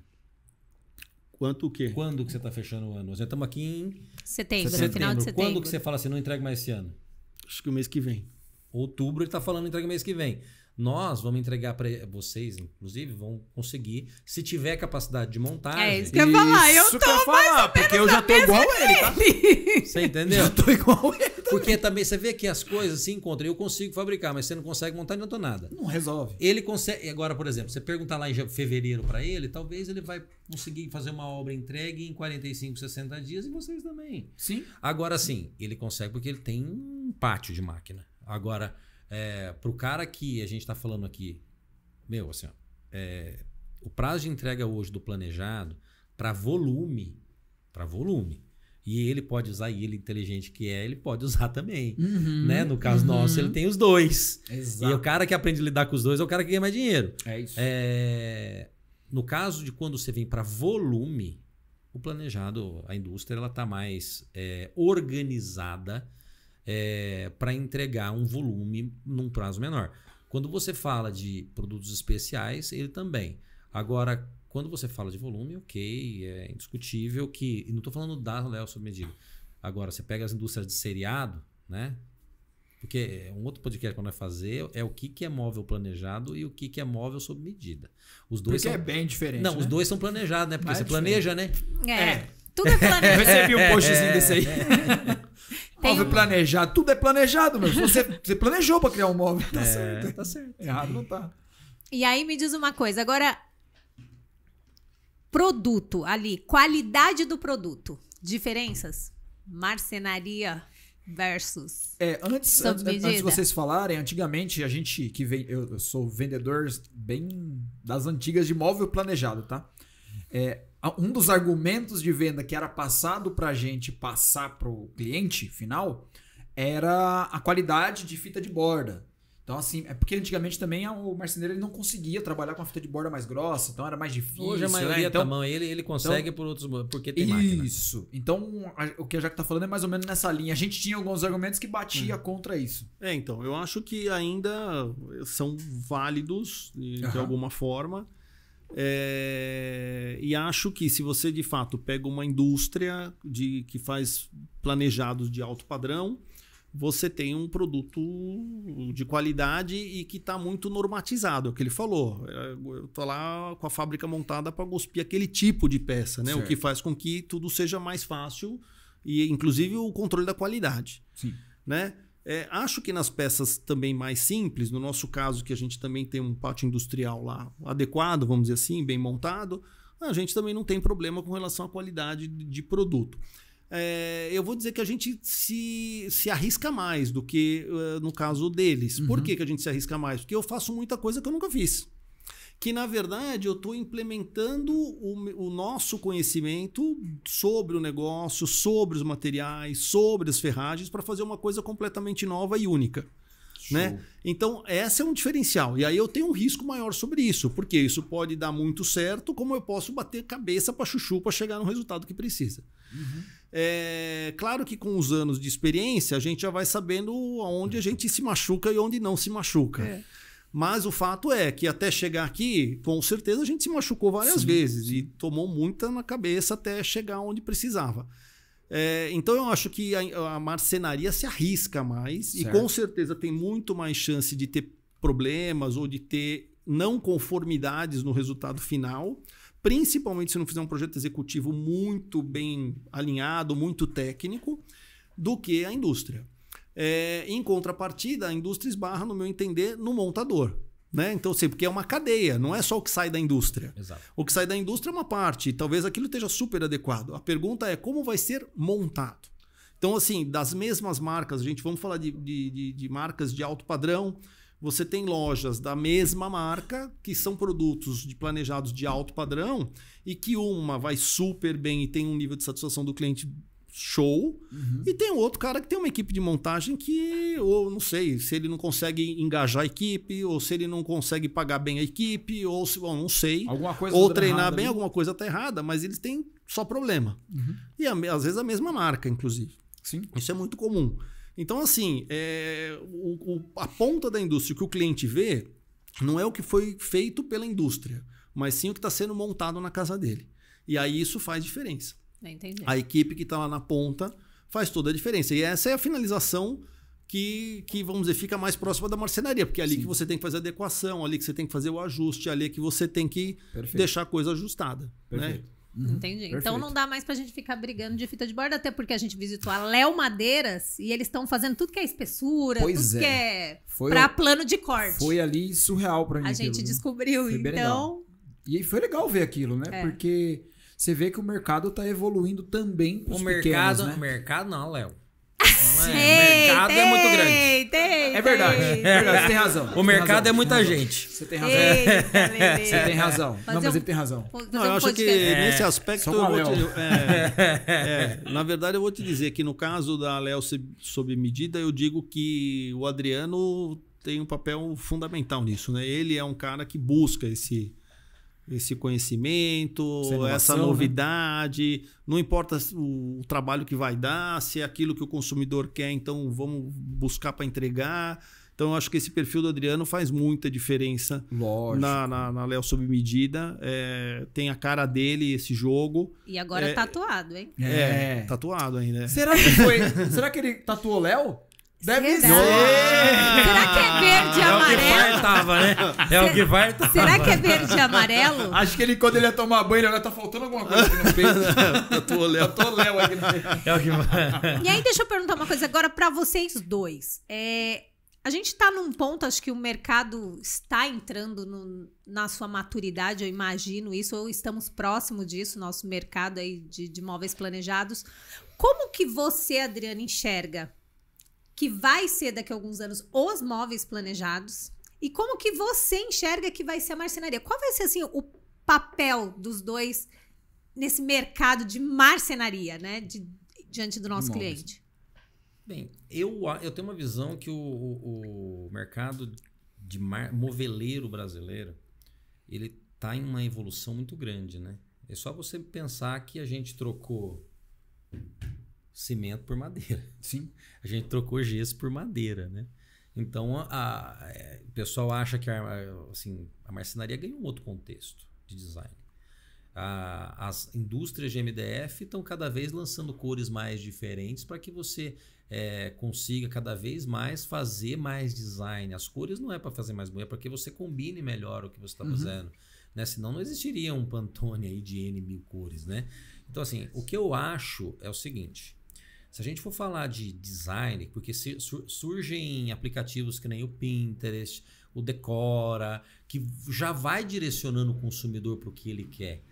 Quanto o quê? Quando que você está fechando o ano? Nós estamos aqui em. Setembro, setembro. final de setembro. Quando que você fala assim, não entrega mais esse ano? Acho que o mês que vem. Outubro ele está falando entrega mês que vem. Nós vamos entregar para vocês, inclusive, vão conseguir, se tiver capacidade de montagem. É isso que eu ia falar, eu tô eu falar, porque eu tá? já tô igual ele, tá? Você entendeu? Eu tô igual ele. Porque também você vê que as coisas se encontram. Eu consigo fabricar, mas você não consegue montar, não adiantou nada. Não resolve. Ele consegue. Agora, por exemplo, você perguntar lá em fevereiro para ele, talvez ele vai conseguir fazer uma obra entregue em 45, 60 dias e vocês também. Sim. Agora sim, ele consegue porque ele tem um pátio de máquina. Agora, é, para o cara que a gente está falando aqui, meu, assim, ó, é, o prazo de entrega hoje do planejado para volume, para volume, e ele pode usar, e ele inteligente que é, ele pode usar também. Uhum, né? No caso uhum. nosso, ele uhum. tem os dois. Exato. E o cara que aprende a lidar com os dois é o cara que ganha mais dinheiro. É isso. É... No caso de quando você vem para volume, o planejado, a indústria, ela está mais é, organizada é, para entregar um volume num prazo menor. Quando você fala de produtos especiais, ele também. Agora, quando você fala de volume, ok, é indiscutível que. E não estou falando da Léo sob medida. Agora, você pega as indústrias de seriado, né? Porque é um outro podcast que nós fazer é o que, que é móvel planejado e o que, que é móvel sob medida. Os dois porque são... é bem diferente. Não, né? os dois são planejados, né? Porque você planeja, né? É. é. Tudo é planejado. Eu recebi um é, postzinho é, desse aí. móvel um... planejado, tudo é planejado, meu. Você, você planejou para criar um móvel. Tá é, certo. Tá certo. Errado não tá. E aí me diz uma coisa, agora Produto ali, qualidade do produto. Diferenças? Marcenaria versus. É, antes, antes, antes de vocês falarem, antigamente a gente que vem. Eu, eu sou vendedor bem das antigas de móvel planejado, tá? É, um dos argumentos de venda que era passado para a gente passar para o cliente final era a qualidade de fita de borda. Então, assim, é porque antigamente também ah, o marceneiro ele não conseguia trabalhar com a fita de borda mais grossa, então era mais difícil. Hoje a né? maioria né? então, tá ele, ele consegue então, por outros porque tem Isso. Máquina. Então, a, o que a Jaque tá falando é mais ou menos nessa linha. A gente tinha alguns argumentos que batia uhum. contra isso. É, então, eu acho que ainda são válidos de, uhum. alguma forma. É, e acho que se você de fato pega uma indústria de que faz planejados de alto padrão, você tem um produto de qualidade e que está muito normatizado, é o que ele falou. É, eu tô lá com a fábrica montada para gospir aquele tipo de peça, né? Certo. O que faz com que tudo seja mais fácil e, inclusive, o controle da qualidade. Sim. Né? É, acho que nas peças também mais simples, no nosso caso, que a gente também tem um pátio industrial lá adequado, vamos dizer assim, bem montado, a gente também não tem problema com relação à qualidade de produto é, eu vou dizer que a gente se, se arrisca mais do que uh, no caso deles. Uhum. Por que, que a gente se arrisca mais? Porque eu faço muita coisa que eu nunca fiz. Que na verdade eu estou implementando o, o, nosso conhecimento sobre o negócio, sobre os materiais, sobre as ferragens, para fazer uma coisa completamente nova e única. Né? Então, esse é um diferencial. E aí eu tenho um risco maior sobre isso, porque isso pode dar muito certo, como eu posso bater cabeça para chuchu para chegar no resultado que precisa. Uhum. É, claro que com os anos de experiência, a gente já vai sabendo onde a gente se machuca e onde não se machuca. É. Mas o fato é que até chegar aqui, com certeza a gente se machucou várias Sim. vezes e tomou muita na cabeça até chegar onde precisava. É, então eu acho que a, a marcenaria se arrisca mais certo. e com certeza tem muito mais chance de ter problemas ou de ter não conformidades no resultado final principalmente se não fizer um projeto executivo muito bem alinhado, muito técnico, do que a indústria. É, em contrapartida, a indústria esbarra, no meu entender, no montador. Né? Então, sei, assim, porque é uma cadeia, não é só o que sai da indústria. Exato. O que sai da indústria é uma parte, talvez aquilo esteja super adequado. A pergunta é como vai ser montado. Então, assim, das mesmas marcas, a gente vamos falar de, de, de, de marcas de alto padrão, você tem lojas da mesma marca, que são produtos de planejados de alto padrão, e que uma vai super bem e tem um nível de satisfação do cliente show. Uhum. E tem um outro cara que tem uma equipe de montagem que, ou não sei, se ele não consegue engajar a equipe, ou se ele não consegue pagar bem a equipe, ou se, bom, não sei. Alguma coisa ou tá treinar bem, alguma coisa tá errada, mas eles têm só problema. Uhum. E às vezes a mesma marca, inclusive. Sim. Isso é muito comum. Então, assim, é, o, o, a ponta da indústria, o que o cliente vê, não é o que foi feito pela indústria, mas sim o que está sendo montado na casa dele. E aí isso faz diferença. Entendi. A equipe que está lá na ponta faz toda a diferença. E essa é a finalização que, que, vamos dizer, fica mais próxima da marcenaria, porque é ali Sim. que você tem que fazer a adequação, ali que você tem que fazer o ajuste, ali é que você tem que Perfeito. deixar a coisa ajustada. Né? Perfeito. Né? Uhum, Entendi. Então, Perfeito. Então não dá mais pra gente ficar brigando de fita de borda, até porque a gente visitou a Léo Madeiras e eles estão fazendo tudo que é espessura, pois tudo é. que é foi pra o... plano de corte. Foi ali surreal pra mim. A gente descobriu, foi então. Legal. E foi legal ver aquilo, né? É. Porque você vê que o mercado tá evoluindo também. O mercado, pequenos, né? o mercado não, Léo. Sim, é? o mercado tem, é muito grande. Tem, é verdade. Tem. É verdade, você tem razão. O mercado razão, é muita gente. Você tem razão. você tem razão. Fazer não, mas ele tem razão. Não, eu um acho que nesse é. aspecto eu vou te, é, é, Na verdade, eu vou te dizer que no caso da Léo sob medida, eu digo que o Adriano tem um papel fundamental nisso, né? Ele é um cara que busca esse esse conhecimento, essa, né? novidade, né? não importa o, trabalho que vai dar, se é aquilo que o consumidor quer, então vamos buscar para entregar. Então, eu acho que esse perfil do Adriano faz muita diferença Lógico. na, na, na Léo Sob Medida. É, tem a cara dele, esse jogo. E agora é, tatuado, hein? É, é tatuado ainda. É. Será que, foi, será que ele tatuou Léo? Deve ser. Será que é verde e amarelo? É o que fartava, né? É o que fartava. Será que é verde e amarelo? Acho que ele, quando ele ia tomar banho, ele olha, tá faltando alguma coisa aqui no peito. eu tô léu. aqui no peito. É o que vai. E aí, deixa eu perguntar uma coisa agora pra vocês dois. É, a gente tá num ponto, acho que o mercado está entrando no, na sua maturidade, eu imagino isso, ou estamos próximo disso, nosso mercado aí de, de imóveis planejados. Como que você, Adriana, enxerga que vai ser daqui a alguns anos os móveis planejados e como que você enxerga que vai ser a marcenaria. Qual vai ser assim o papel dos dois nesse mercado de marcenaria, né, de, diante do nosso cliente? Bem, eu, eu tenho uma visão que o, o, o mercado de mar, moveleiro brasileiro ele está em uma evolução muito grande, né? É só você pensar que a gente trocou cimento por madeira. Sim. A gente trocou gesso por madeira, né? Então, a, a, é, o pessoal acha que a, assim, a marcenaria ganhou um outro contexto de design. A, as indústrias de MDF estão cada vez lançando cores mais diferentes para que você é, consiga cada vez mais fazer mais design. As cores não é para fazer mais bonito, é para que você combine melhor o que você está uhum. fazendo. Né? Senão não existiria um Pantone aí de N mil cores, né? Então, assim, o que eu acho é o seguinte. Se a gente for falar de design, porque se, surgem aplicativos que nem o Pinterest, o Decora, que já vai direcionando o consumidor para o que ele quer.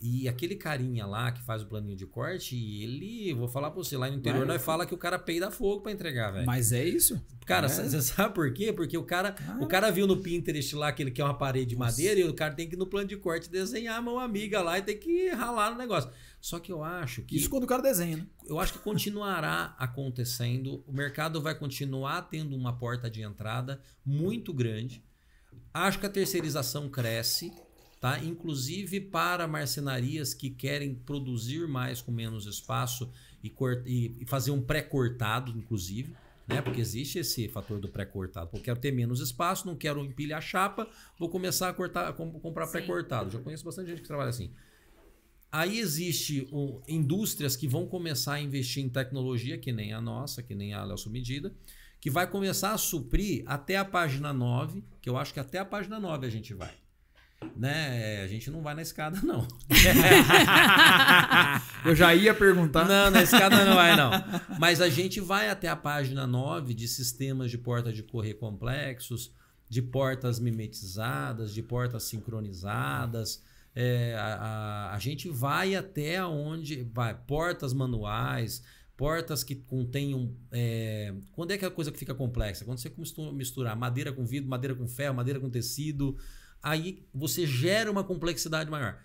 E aquele carinha lá que faz o planinho de corte, ele, vou falar pra você, lá no interior Vai. nós fala que o cara peida fogo pra entregar, velho. Mas é isso? Cara, você é. sabe por quê? Porque o cara, ah. o cara viu no Pinterest lá que ele quer uma parede de madeira Nossa. e o cara tem que no plano de corte desenhar a mão amiga lá e tem que ralar no negócio. Só que eu acho que. Isso quando o cara desenha, né? Eu acho que continuará acontecendo. O mercado vai continuar tendo uma porta de entrada muito grande. Acho que a terceirização cresce tá? Inclusive para marcenarias que querem produzir mais com menos espaço e, e fazer um pré-cortado, inclusive, né? Porque existe esse fator do pré-cortado. Eu quero ter menos espaço, não quero empilhar chapa, vou começar a cortar, a comprar pré-cortado. Já conheço bastante gente que trabalha assim. Aí existe indústrias que vão começar a investir em tecnologia, que nem a nossa, que nem a Léo Medida, que vai começar a suprir até a página 9, que eu acho que até a página 9 a gente vai né? É, a gente não vai na escada, não. Eu já ia perguntar. Não, na escada não vai, não. Mas a gente vai até a página 9 de sistemas de porta de correr complexos, de portas mimetizadas, de portas sincronizadas. É, a, a, a gente vai até onde vai portas manuais, portas que contenham. É, quando é que é a coisa que fica complexa? Quando você mistura madeira com vidro, madeira com ferro, madeira com tecido aí você gera uma complexidade maior.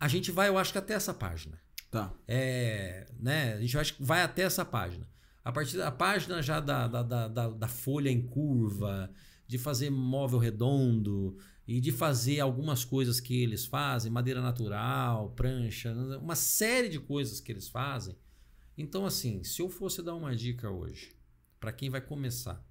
A gente vai, eu acho que até essa página. Tá. É, né? A gente vai, vai até essa página. A partir da página já da, da, da, da, folha em curva, de fazer móvel redondo e de fazer algumas coisas que eles fazem, madeira natural, prancha, uma série de coisas que eles fazem. Então, assim, se eu fosse dar uma dica hoje para quem vai começar,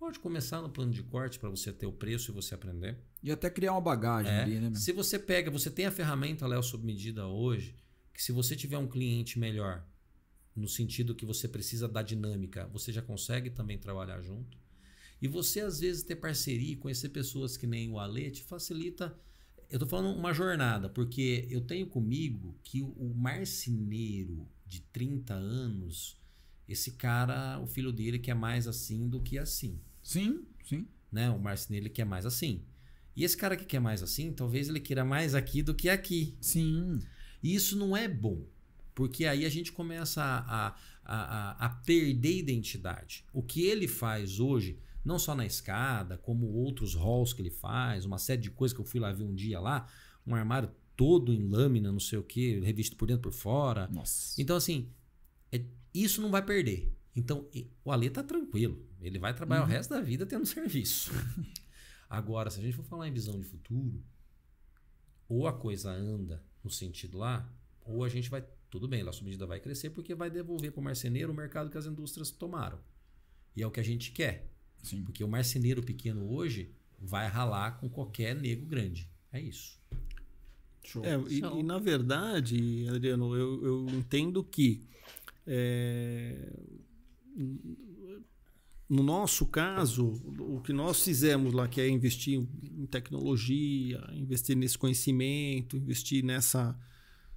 Pode começar no plano de corte para você ter o preço e você aprender. E até criar uma bagagem é. ali, né? Se você pega, você tem a ferramenta Léo sob medida hoje, que se você tiver um cliente melhor, no sentido que você precisa da dinâmica, você já consegue também trabalhar junto. E você, às vezes, ter parceria e conhecer pessoas que nem o Ale te facilita. Eu estou falando uma jornada, porque eu tenho comigo que o marceneiro de 30 anos, esse cara, o filho dele, que é mais assim do que assim. Sim, sim. Né? O marceneiro ele quer mais assim. E esse cara que quer mais assim, talvez ele queira mais aqui do que aqui. Sim. E isso não é bom. Porque aí a gente começa a, a, a, a perder identidade. O que ele faz hoje, não só na escada, como outros halls que ele faz, uma série de coisas que eu fui lá ver um dia lá, um armário todo em lâmina, não sei o que, revisto por dentro por fora. Nossa. Então, assim, é, isso não vai perder. Então, o Ale tá tranquilo. Ele vai trabalhar uhum. o resto da vida tendo serviço. Agora, se a gente for falar em visão de futuro, ou a coisa anda no sentido lá, ou a gente vai. Tudo bem, a medida vai crescer porque vai devolver para o marceneiro o mercado que as indústrias tomaram. E é o que a gente quer. Sim. Porque o marceneiro pequeno hoje vai ralar com qualquer nego grande. É isso. Show. É, e, e, na verdade, Adriano, eu, eu entendo que é, no nosso caso, o que nós fizemos lá, que é investir em tecnologia, investir nesse conhecimento, investir nessa,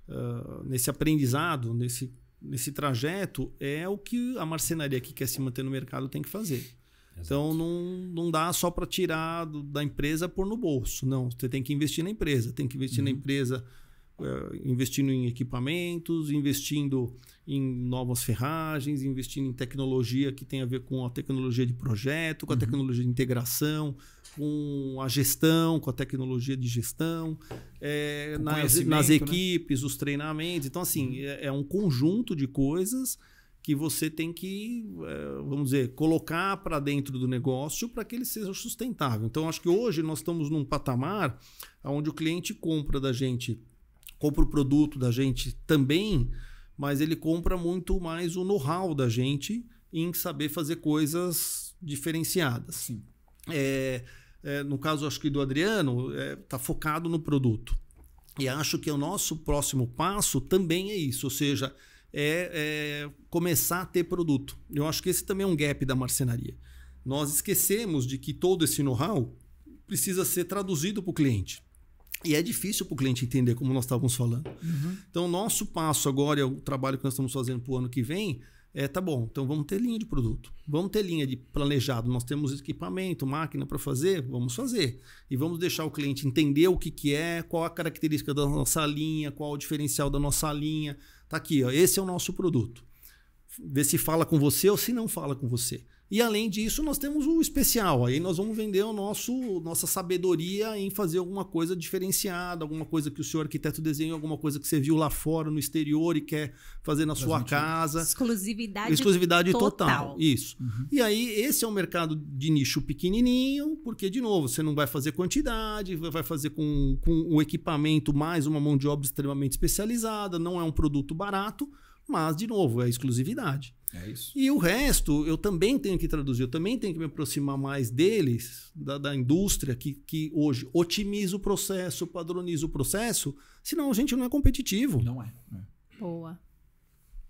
uh, nesse aprendizado, nesse, nesse trajeto, é o que a marcenaria que quer se manter no mercado tem que fazer. Então, não, não dá só para tirar do, da empresa por no bolso. Não, você tem que investir na empresa. Tem que investir uhum. na empresa é, investindo em equipamentos, investindo em novas ferragens, investindo em tecnologia que tem a ver com a tecnologia de projeto, com a uhum. tecnologia de integração, com a gestão, com a tecnologia de gestão, é, nas, nas, né? equipes, né? os treinamentos. Então, assim, uhum. é, é, um conjunto de coisas que você tem que, é, vamos dizer, colocar para dentro do negócio para que ele seja sustentável. Então, acho que hoje nós estamos num patamar onde o cliente compra da gente compra o produto da gente também, mas ele compra muito mais o know-how da gente em saber fazer coisas diferenciadas. Sim. É, é, no caso, acho que do Adriano, está é, tá focado no produto. E acho que o nosso próximo passo também é isso, ou seja, é, é, começar a ter produto. Eu acho que esse também é um gap da marcenaria. Nós esquecemos de que todo esse know-how precisa ser traduzido para o cliente. E é difícil para o cliente entender como nós estávamos falando. Uhum. Então, nosso passo agora é o trabalho que nós estamos fazendo para o ano que vem. É, tá bom, então vamos ter linha de produto. Vamos ter linha de planejado. Nós temos equipamento, máquina para fazer, vamos fazer. E vamos deixar o cliente entender o que, que é, qual a característica da nossa linha, qual o diferencial da nossa linha. Tá aqui, ó, esse é o nosso produto. Vê se fala com você ou se não fala com você. E além disso, nós temos o especial. Aí nós vamos vender o nosso nossa sabedoria em fazer alguma coisa diferenciada, alguma coisa que o seu arquiteto desenhou, alguma coisa que você viu lá fora no exterior e quer fazer na sua casa. Exclusividade, Exclusividade total. total. Isso. Uhum. E aí esse é um mercado de nicho pequenininho, porque de novo, você não vai fazer quantidade, vai fazer com com o equipamento mais uma mão de obra extremamente especializada, não é um produto barato mas, de novo, é exclusividade. É isso. E o resto, eu também tenho que traduzir, eu também tenho que me aproximar mais deles, da, da indústria que, que hoje otimiza o processo, padroniza o processo, senão a gente não é competitivo. Não é. é. Boa.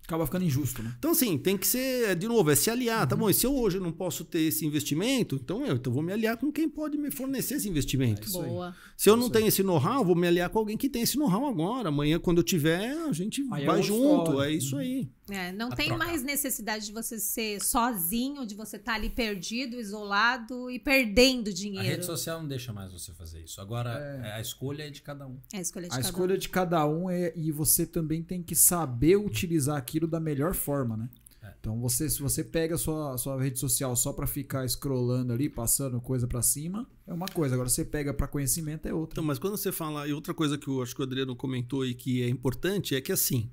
Acaba ficando injusto, né? Então, assim, tem que ser, é, de novo, é se aliar, tá uhum. tá bom? E se eu hoje não posso ter esse investimento, então eu então vou me aliar com quem pode me fornecer esse investimento. É Boa. Se eu não é tenho esse know-how, vou me aliar com alguém que tem esse know-how agora. Amanhã, quando eu tiver, a gente aí vai é junto. Fora. É isso aí. É, não tem mais necessidade de você ser sozinho, de você estar tá ali perdido, isolado e perdendo dinheiro. A rede social não deixa mais você fazer isso. Agora, é. é. a escolha é de cada um. É a escolha de, a cada, escolha um. de cada um. é e você também tem que saber utilizar aquilo da melhor forma, né? É. Então, você, se você pega a sua, sua rede social só para ficar scrollando ali, passando coisa para cima, é uma coisa. Agora, você pega para conhecimento, é outra. Então, mas quando você fala. E outra coisa que eu acho que o Adriano comentou e que é importante é que, assim,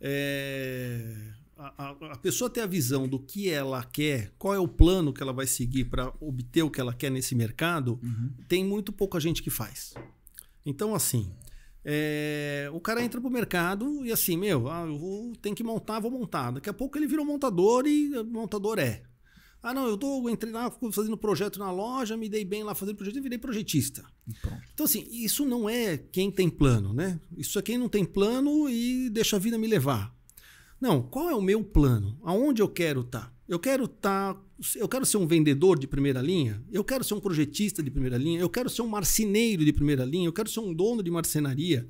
é, a, a, pessoa ter a visão do que ela quer, qual é o plano que ela vai seguir para obter o que ela quer nesse mercado, uhum. tem muito pouca gente que faz. Então, assim, é, o cara entra pro mercado e assim, meu, ah, eu vou, tem que montar, vou montar. Daqui a pouco ele vira um montador e montador é. Ah, não, eu tô, entrei lá fazendo projeto na loja, me dei bem lá fazendo projeto e virei projetista. Pronto. Então, assim, isso não é quem tem plano, né? Isso é quem não tem plano e deixa a vida me levar. Não, qual é o meu plano? Aonde eu quero estar? Tá? Eu quero estar. Tá, eu quero ser um vendedor de primeira linha, eu quero ser um projetista de primeira linha, eu quero ser um marceneiro de primeira linha, eu quero ser um dono de marcenaria,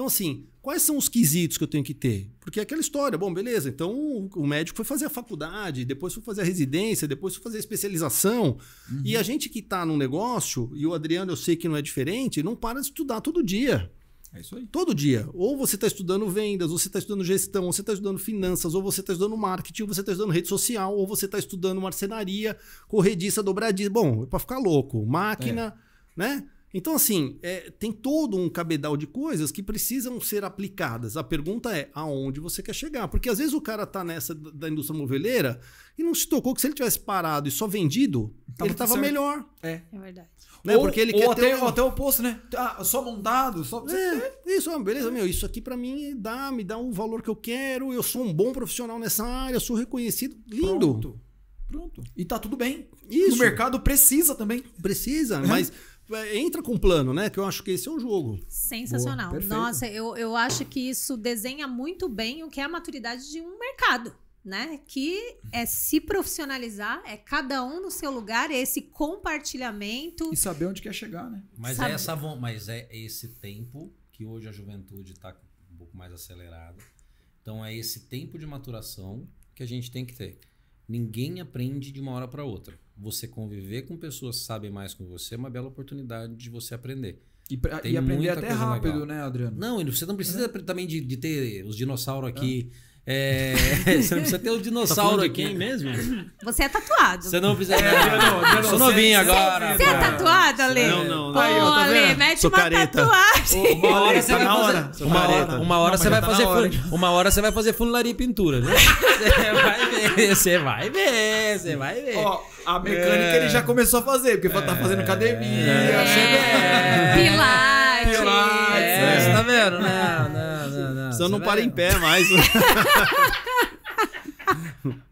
então, assim, quais são os quesitos que eu tenho que ter? Porque é aquela história, bom, beleza, então o médico foi fazer a faculdade, depois foi fazer a residência, depois foi fazer a especialização. Uhum. E a gente que está num negócio, e o Adriano eu sei que não é diferente, não para de estudar todo dia. É isso aí. Todo dia. Ou você está estudando vendas, ou você está estudando gestão, ou você está estudando finanças, ou você está estudando marketing, ou você está estudando rede social, ou você está estudando marcenaria, corrediça, dobradiça. Bom, é para ficar louco. Máquina, é. né? Então, assim, é, tem todo um cabedal de coisas que precisam ser aplicadas. A pergunta é aonde você quer chegar. Porque às vezes o cara tá nessa da indústria moveleira e não se tocou que se ele tivesse parado e só vendido, tava ele tava certo. melhor. É. É verdade. Né? Ou, Porque ele ou quer até, ter um... até o oposto, né? Ah, só montado, só. É, isso, ah, beleza, é. meu. Isso aqui para mim dá, me dá o valor que eu quero. Eu sou um bom profissional nessa área, sou reconhecido. Lindo. Pronto. Pronto. E tá tudo bem. Isso. O mercado precisa também. Precisa, mas né? É, entra com plano, né? Que eu acho que esse é um jogo. Sensacional. Boa, Nossa, eu, eu acho que isso desenha muito bem o que é a maturidade de um mercado. Né? Que é se profissionalizar, é cada um no seu lugar, é esse compartilhamento. E saber onde quer chegar, né? Mas, é Sabe. é, essa, mas é esse tempo que hoje a juventude está um pouco mais acelerada. Então é esse tempo de maturação que a gente tem que ter. Ninguém aprende de uma hora para outra você conviver com pessoas que sabem mais com você é uma bela oportunidade de você aprender. E, pra, e aprender até rápido, legal. né, Adriano? Não, você não precisa é. também de, de, ter os dinossauros é. aqui. É é, você não precisa ter o um tá dinossauro tá de quem mesmo? Você é tatuado. Você não precisa. É, não, não, sou novinho é agora. Você é tatuado, Ale? Não, não. Pô, Aí, eu, tá Ale, mete sou uma careta. tatuagem. Uma hora você tá vai hora. fazer. Uma hora, tá uma hora você vai fazer. Hora. Uma hora você vai fazer funelaria e pintura. Né? Você vai ver, você vai ver, você vai ver. Ó, a mecânica é. ele já começou a fazer, porque é. tá fazendo academia, é. Pilates. Pilates. Você é. tá vendo? Não, não. Você não para em pé mais.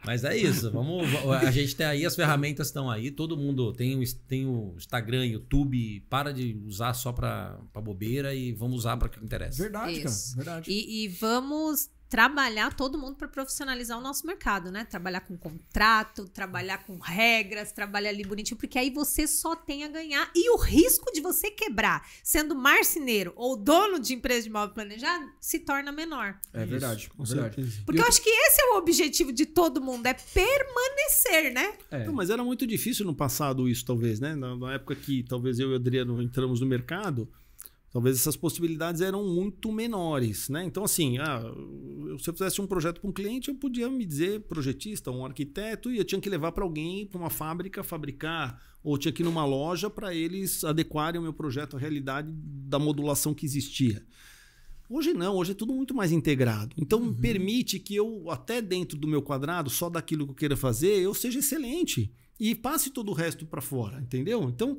Mas é isso, vamos. A gente tem aí, as ferramentas estão aí, todo mundo tem, tem o Instagram, YouTube, para de usar só para bobeira e vamos usar para o que interessa. Verdade, isso. cara, verdade. E, e vamos trabalhar todo mundo para profissionalizar o nosso mercado, né? Trabalhar com contrato, trabalhar com regras, trabalhar ali bonitinho, porque aí você só tem a ganhar e o risco de você quebrar, sendo marceneiro ou dono de empresa de imóvel planejado, se torna menor. É verdade, com verdade. certeza. Porque eu... eu acho que esse é o objetivo de todo mundo, é permanecer, né? É. Não, mas era muito difícil no passado isso, talvez, né? Na, na época que talvez eu e o Adriano entramos no mercado, talvez essas possibilidades eram muito menores, né? Então assim, ah, se eu fizesse um projeto para um cliente, eu podia me dizer projetista, um arquiteto, e eu tinha que levar para alguém, para uma fábrica fabricar, ou tinha que ir numa loja para eles adequarem o meu projeto à realidade da modulação que existia. Hoje não, hoje é tudo muito mais integrado. Então uhum. permite que eu até dentro do meu quadrado, só daquilo que eu queira fazer, eu seja excelente e passe todo o resto para fora, entendeu? Então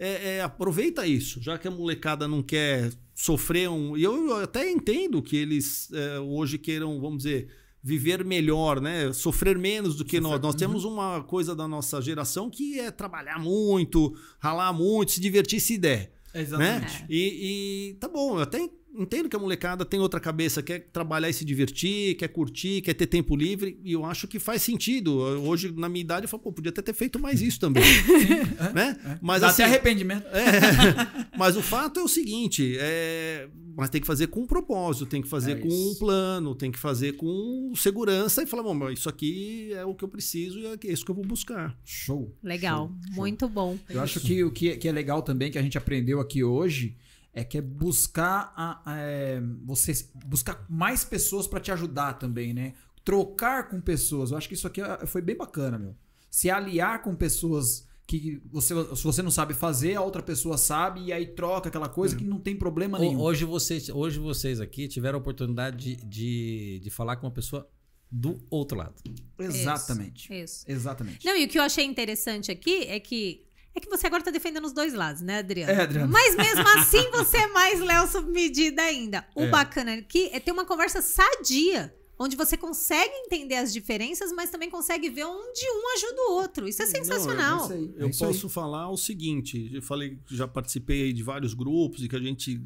é, é, aproveita isso, já que a molecada não quer sofrer um. E eu até entendo que eles é, hoje queiram, vamos dizer, viver melhor, né? Sofrer menos do que nós. Nós uhum. temos uma coisa da nossa geração que é trabalhar muito, ralar muito, se divertir se der. Né? Exatamente. Né? E, e, tá bom, eu até entendo que a molecada tem outra cabeça, quer trabalhar e se divertir, quer curtir, quer ter tempo livre, e eu acho que faz sentido. Hoje, na minha idade, eu falo, pô, podia até ter feito mais isso também. Sim, né? É, é. Mas, Dá assim, até arrependimento. É, mas o fato é o seguinte, é, mas tem que fazer com um propósito, tem que fazer é com isso. um plano, tem que fazer com segurança e falar, bom, isso aqui é o que eu preciso e é, é isso que eu vou buscar. Show. Legal, show, muito show. bom. Eu é acho que o que, que é legal também, que a gente aprendeu aqui hoje, é que é buscar a, a, é, você buscar mais pessoas para te ajudar também, né? Trocar com pessoas. Eu acho que isso aqui é, foi bem bacana, meu. Se aliar com pessoas que você, se você não sabe fazer, a outra pessoa sabe e aí troca aquela coisa que hum. não tem problema nenhum. Hoje vocês, hoje vocês aqui tiveram a oportunidade de, de, de falar com uma pessoa do outro lado. Exatamente. Isso, isso. Exatamente. Não, e o que eu achei interessante aqui é que é que você agora tá defendendo os dois lados, né, Adriano? É, Adriano. Mas mesmo assim você é mais Léo submedida ainda. O é. bacana aqui é, é ter uma conversa sadia, onde você consegue entender as diferenças, mas também consegue ver onde um ajuda o outro. Isso é, é sensacional. Não, é eu, eu é posso aí. falar o seguinte: eu falei, já participei de vários grupos e que a gente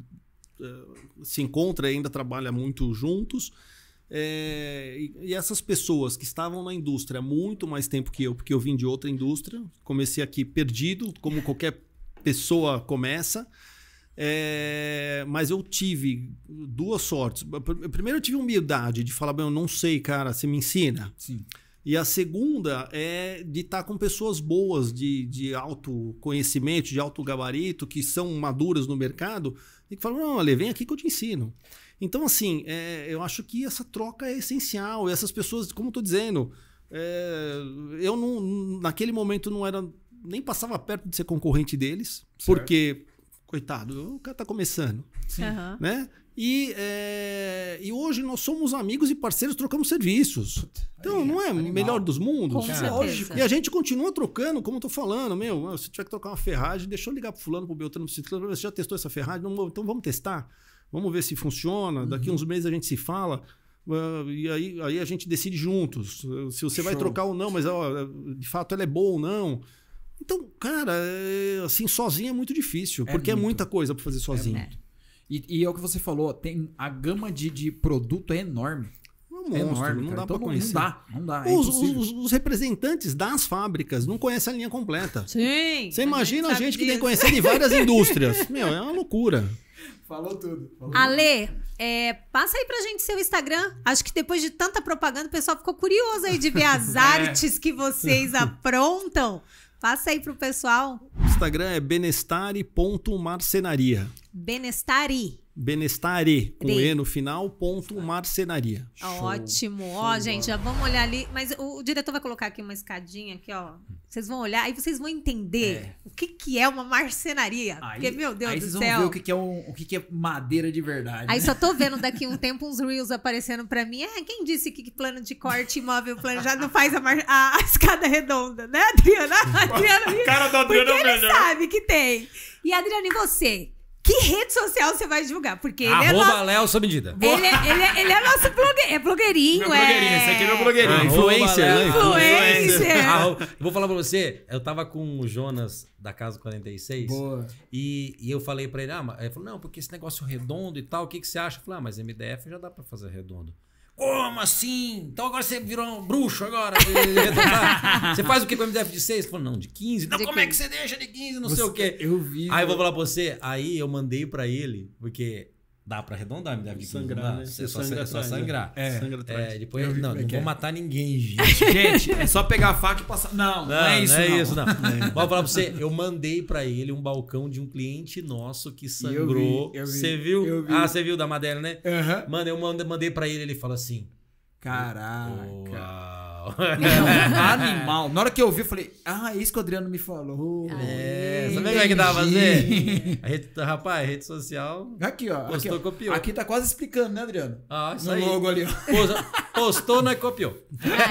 uh, se encontra e ainda trabalha muito juntos. É, e, essas pessoas que estavam na indústria muito mais tempo que eu, porque eu vim de outra indústria, comecei aqui perdido, como qualquer pessoa começa. É, mas eu tive duas sortes. Primeiro, eu tive humildade de falar: bem, eu não sei, cara, você me ensina. Sim. E a segunda é de estar tá com pessoas boas de, de alto conhecimento, de alto gabarito, que são maduras no mercado, e que falam: não, Ale, vem aqui que eu te ensino. Então, assim, é, eu acho que essa troca é essencial. E essas pessoas, como eu tô dizendo, é, eu não, naquele momento não era. nem passava perto de ser concorrente deles, certo. porque, coitado, o cara tá começando. Né? E, é, e hoje nós somos amigos e parceiros, trocamos serviços. Então, não é animal. melhor dos mundos? Lógico. E a gente continua trocando, como eu tô falando, meu, se tiver que trocar uma ferragem, deixa eu ligar pro fulano, pro Beltrano, pro Ciclano, você já testou essa ferragem? Não, então vamos testar. Vamos ver se funciona. Daqui uhum. uns meses a gente se fala. Uh, e aí, aí a gente decide juntos se você Show. vai trocar ou não, mas ó, de fato ela é boa ou não. Então, cara, é, assim, sozinho é muito difícil, é porque é muito. é muita coisa para fazer é sozinho. É e, e, é o que você falou, tem a gama de, de produto é enorme. é enorme, não cara. dá para então conhecer. Não dá, não dá. É os, os, os, representantes das fábricas não conhecem a linha completa. Sim. Você imagina a gente que tem que conhecer de várias indústrias. Meu, é uma loucura. Falou tudo. Falou Ale, é, passa aí pra gente seu Instagram. Acho que depois de tanta propaganda, o pessoal ficou curioso aí de ver as é. artes que vocês é. aprontam. Passa aí pro pessoal. O Instagram é benestare.marcenaria. Benestari. Benestare, com E no final, ponto marcenaria. ótimo. Ó, gente, já vamos olhar ali. Mas o, o, diretor vai colocar aqui uma escadinha aqui, ó. Vocês vão olhar e vocês vão entender é. o que, que é uma marcenaria. Aí, porque, meu Deus aí do vocês vão ver o que, que é um, o que, que é madeira de verdade. Aí né? só tô vendo daqui um tempo uns reels aparecendo pra mim. É, quem disse que, plano de corte imóvel planejado não faz a, mar, a, a, escada redonda, né, Adriana? Adriana a cara da Adriana é melhor. sabe que tem. E, Adriana, e você? Que rede social você vai divulgar? Porque ele é Arroba é nosso... Léo sob medida. Ele, é, ele, é, ele é, é nosso blogueiro, é blogueirinho, meu é... blogueirinho, esse aqui é meu blogueirinho. Né? influencer, Influencer. vou falar pra você, eu tava com o Jonas da Casa 46 Boa. E, e eu falei pra ele, ah, mas... ele falou, não, porque esse negócio redondo e tal, o que, que você acha? Eu falei, ah, mas MDF já dá pra fazer redondo. Como assim? Então agora você virou um bruxo agora. você faz o que com o MDF de 6? Falou, não, de 15. Não, de como 15. é que você deixa de 15? Não você, sei o quê. Eu vi. Aí eu né? vou falar pra você. Aí eu mandei pra ele, porque Dá pra arredondar, me deve de né? é sangrar. Né? É, só, sangra é só sangrar. É, sangra é depois. não, não é vou é. matar ninguém, gente. gente, é só pegar a faca e passar. Não, não, não é isso. Não é isso, não. Vou falar pra você, eu mandei pra ele um balcão de um cliente nosso que sangrou. Você viu? Vi. Ah, você viu da madeira, né? Uhum. Mano, eu mandei pra ele, ele fala assim. Caraca. Boa animal. animal. Na hora que eu ouvi, eu falei, ah, é isso que o Adriano me falou. É, sabe como é que dá pra fazer? A rede, rapaz, a rede social. Aqui, ó. Postou, aqui, ó. copiou. Aqui tá quase explicando, né, Adriano? Ah, isso no aí. logo ali, ó. Postou, não é copiou.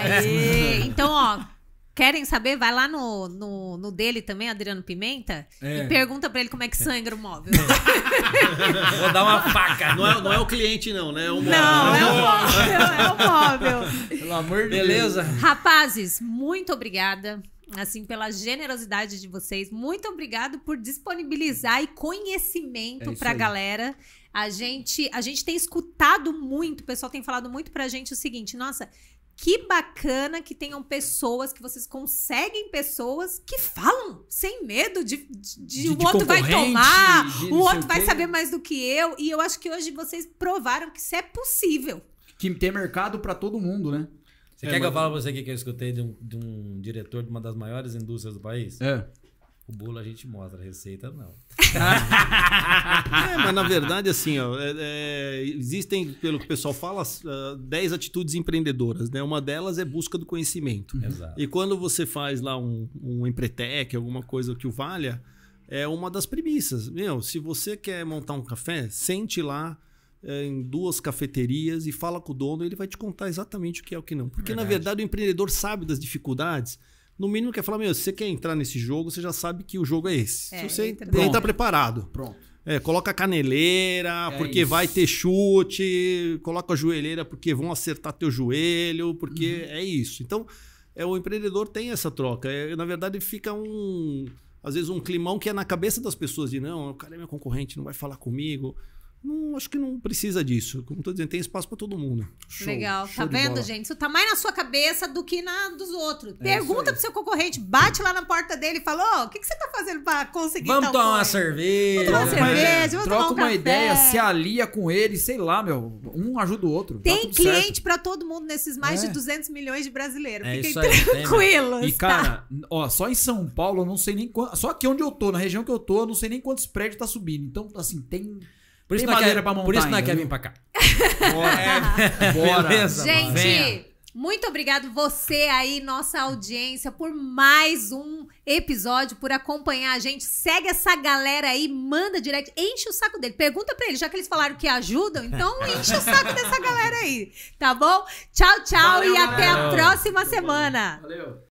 Aê. Então, ó, Querem saber? Vai lá no, no, no dele também, Adriano Pimenta, é. e pergunta pra ele como é que sangra o móvel. Vou dar uma faca. Não é, não é o cliente, não, né? É o móvel. Não, é o móvel, é o móvel. Pelo amor de Beleza? Deus. Rapazes, muito obrigada assim, pela generosidade de vocês. Muito obrigado por disponibilizar e conhecimento é para a galera. A gente, a gente tem escutado muito, o pessoal tem falado muito para a gente o seguinte: nossa, que bacana que tenham pessoas, que vocês conseguem pessoas que falam sem medo de, de, de, de o outro vai tomar, o outro vai saber mais do que eu. E eu acho que hoje vocês provaram que isso é possível. Que tem mercado para todo mundo, né? Você é, quer mas... que eu fale pra você aqui que eu escutei de um, de um diretor de uma das maiores indústrias do país? É. O bolo a gente mostra, a receita não. é, mas na verdade, assim, ó, é, é, existem, pelo que o pessoal fala, 10 ah, atitudes empreendedoras, né? Uma delas é busca do conhecimento. Uhum. Exato. E quando você faz lá um, um empretec, alguma coisa que o valha, é uma das premissas. Meu, se você quer montar um café, sente lá é, em duas cafeterias e fala com o dono, ele vai te contar exatamente o que é o que não. Porque, verdade. na verdade, o empreendedor sabe das dificuldades no mínimo quer falar, meu, se você quer entrar nesse jogo, você já sabe que o jogo é esse. É, se você entra, tá entra preparado. Pronto. É, coloca a caneleira, é porque isso. vai ter chute, coloca a joelheira porque vão acertar teu joelho, porque uhum. é isso. Então, é o empreendedor tem essa troca. É, na verdade, fica um às vezes um climão que é na cabeça das pessoas de não, o cara é meu concorrente, não vai falar comigo. Não, acho que não precisa disso. Como estou dizendo, tem espaço para todo mundo. Show, Legal. Show tá vendo, bola. gente? Isso tá mais na sua cabeça do que na dos outros. É Pergunta pro seu concorrente, bate lá na porta dele e fala: Ô, oh, o que, que você tá fazendo para conseguir Vamos tomar uma cerveja. Vamos tomar uma cerveja, vamos Troca tomar um uma café. ideia, se alia com ele, sei lá, meu. Um ajuda o outro. Tem cliente para todo mundo nesses mais é. de 200 milhões de brasileiros. É Fiquem tranquilos. Aí, e, cara, tá? ó, só em São Paulo, eu não sei nem quanto. Só aqui onde eu tô, na região que eu tô, eu não sei nem quantos prédios tá subindo. Então, assim, tem. Por isso, é é- madeira quer, pra montar por isso não é quer vir pra cá. Bora. É, bora. Beleza, Gente, muito obrigado você aí, nossa audiência, por mais um episódio, por acompanhar a gente. Segue essa galera aí, manda direto, enche o saco dele. Pergunta pra ele, já que eles falaram que ajudam, então enche o saco dessa galera aí, tá bom? Tchau, tchau Valeu, e até a próxima Valeu. semana. Valeu.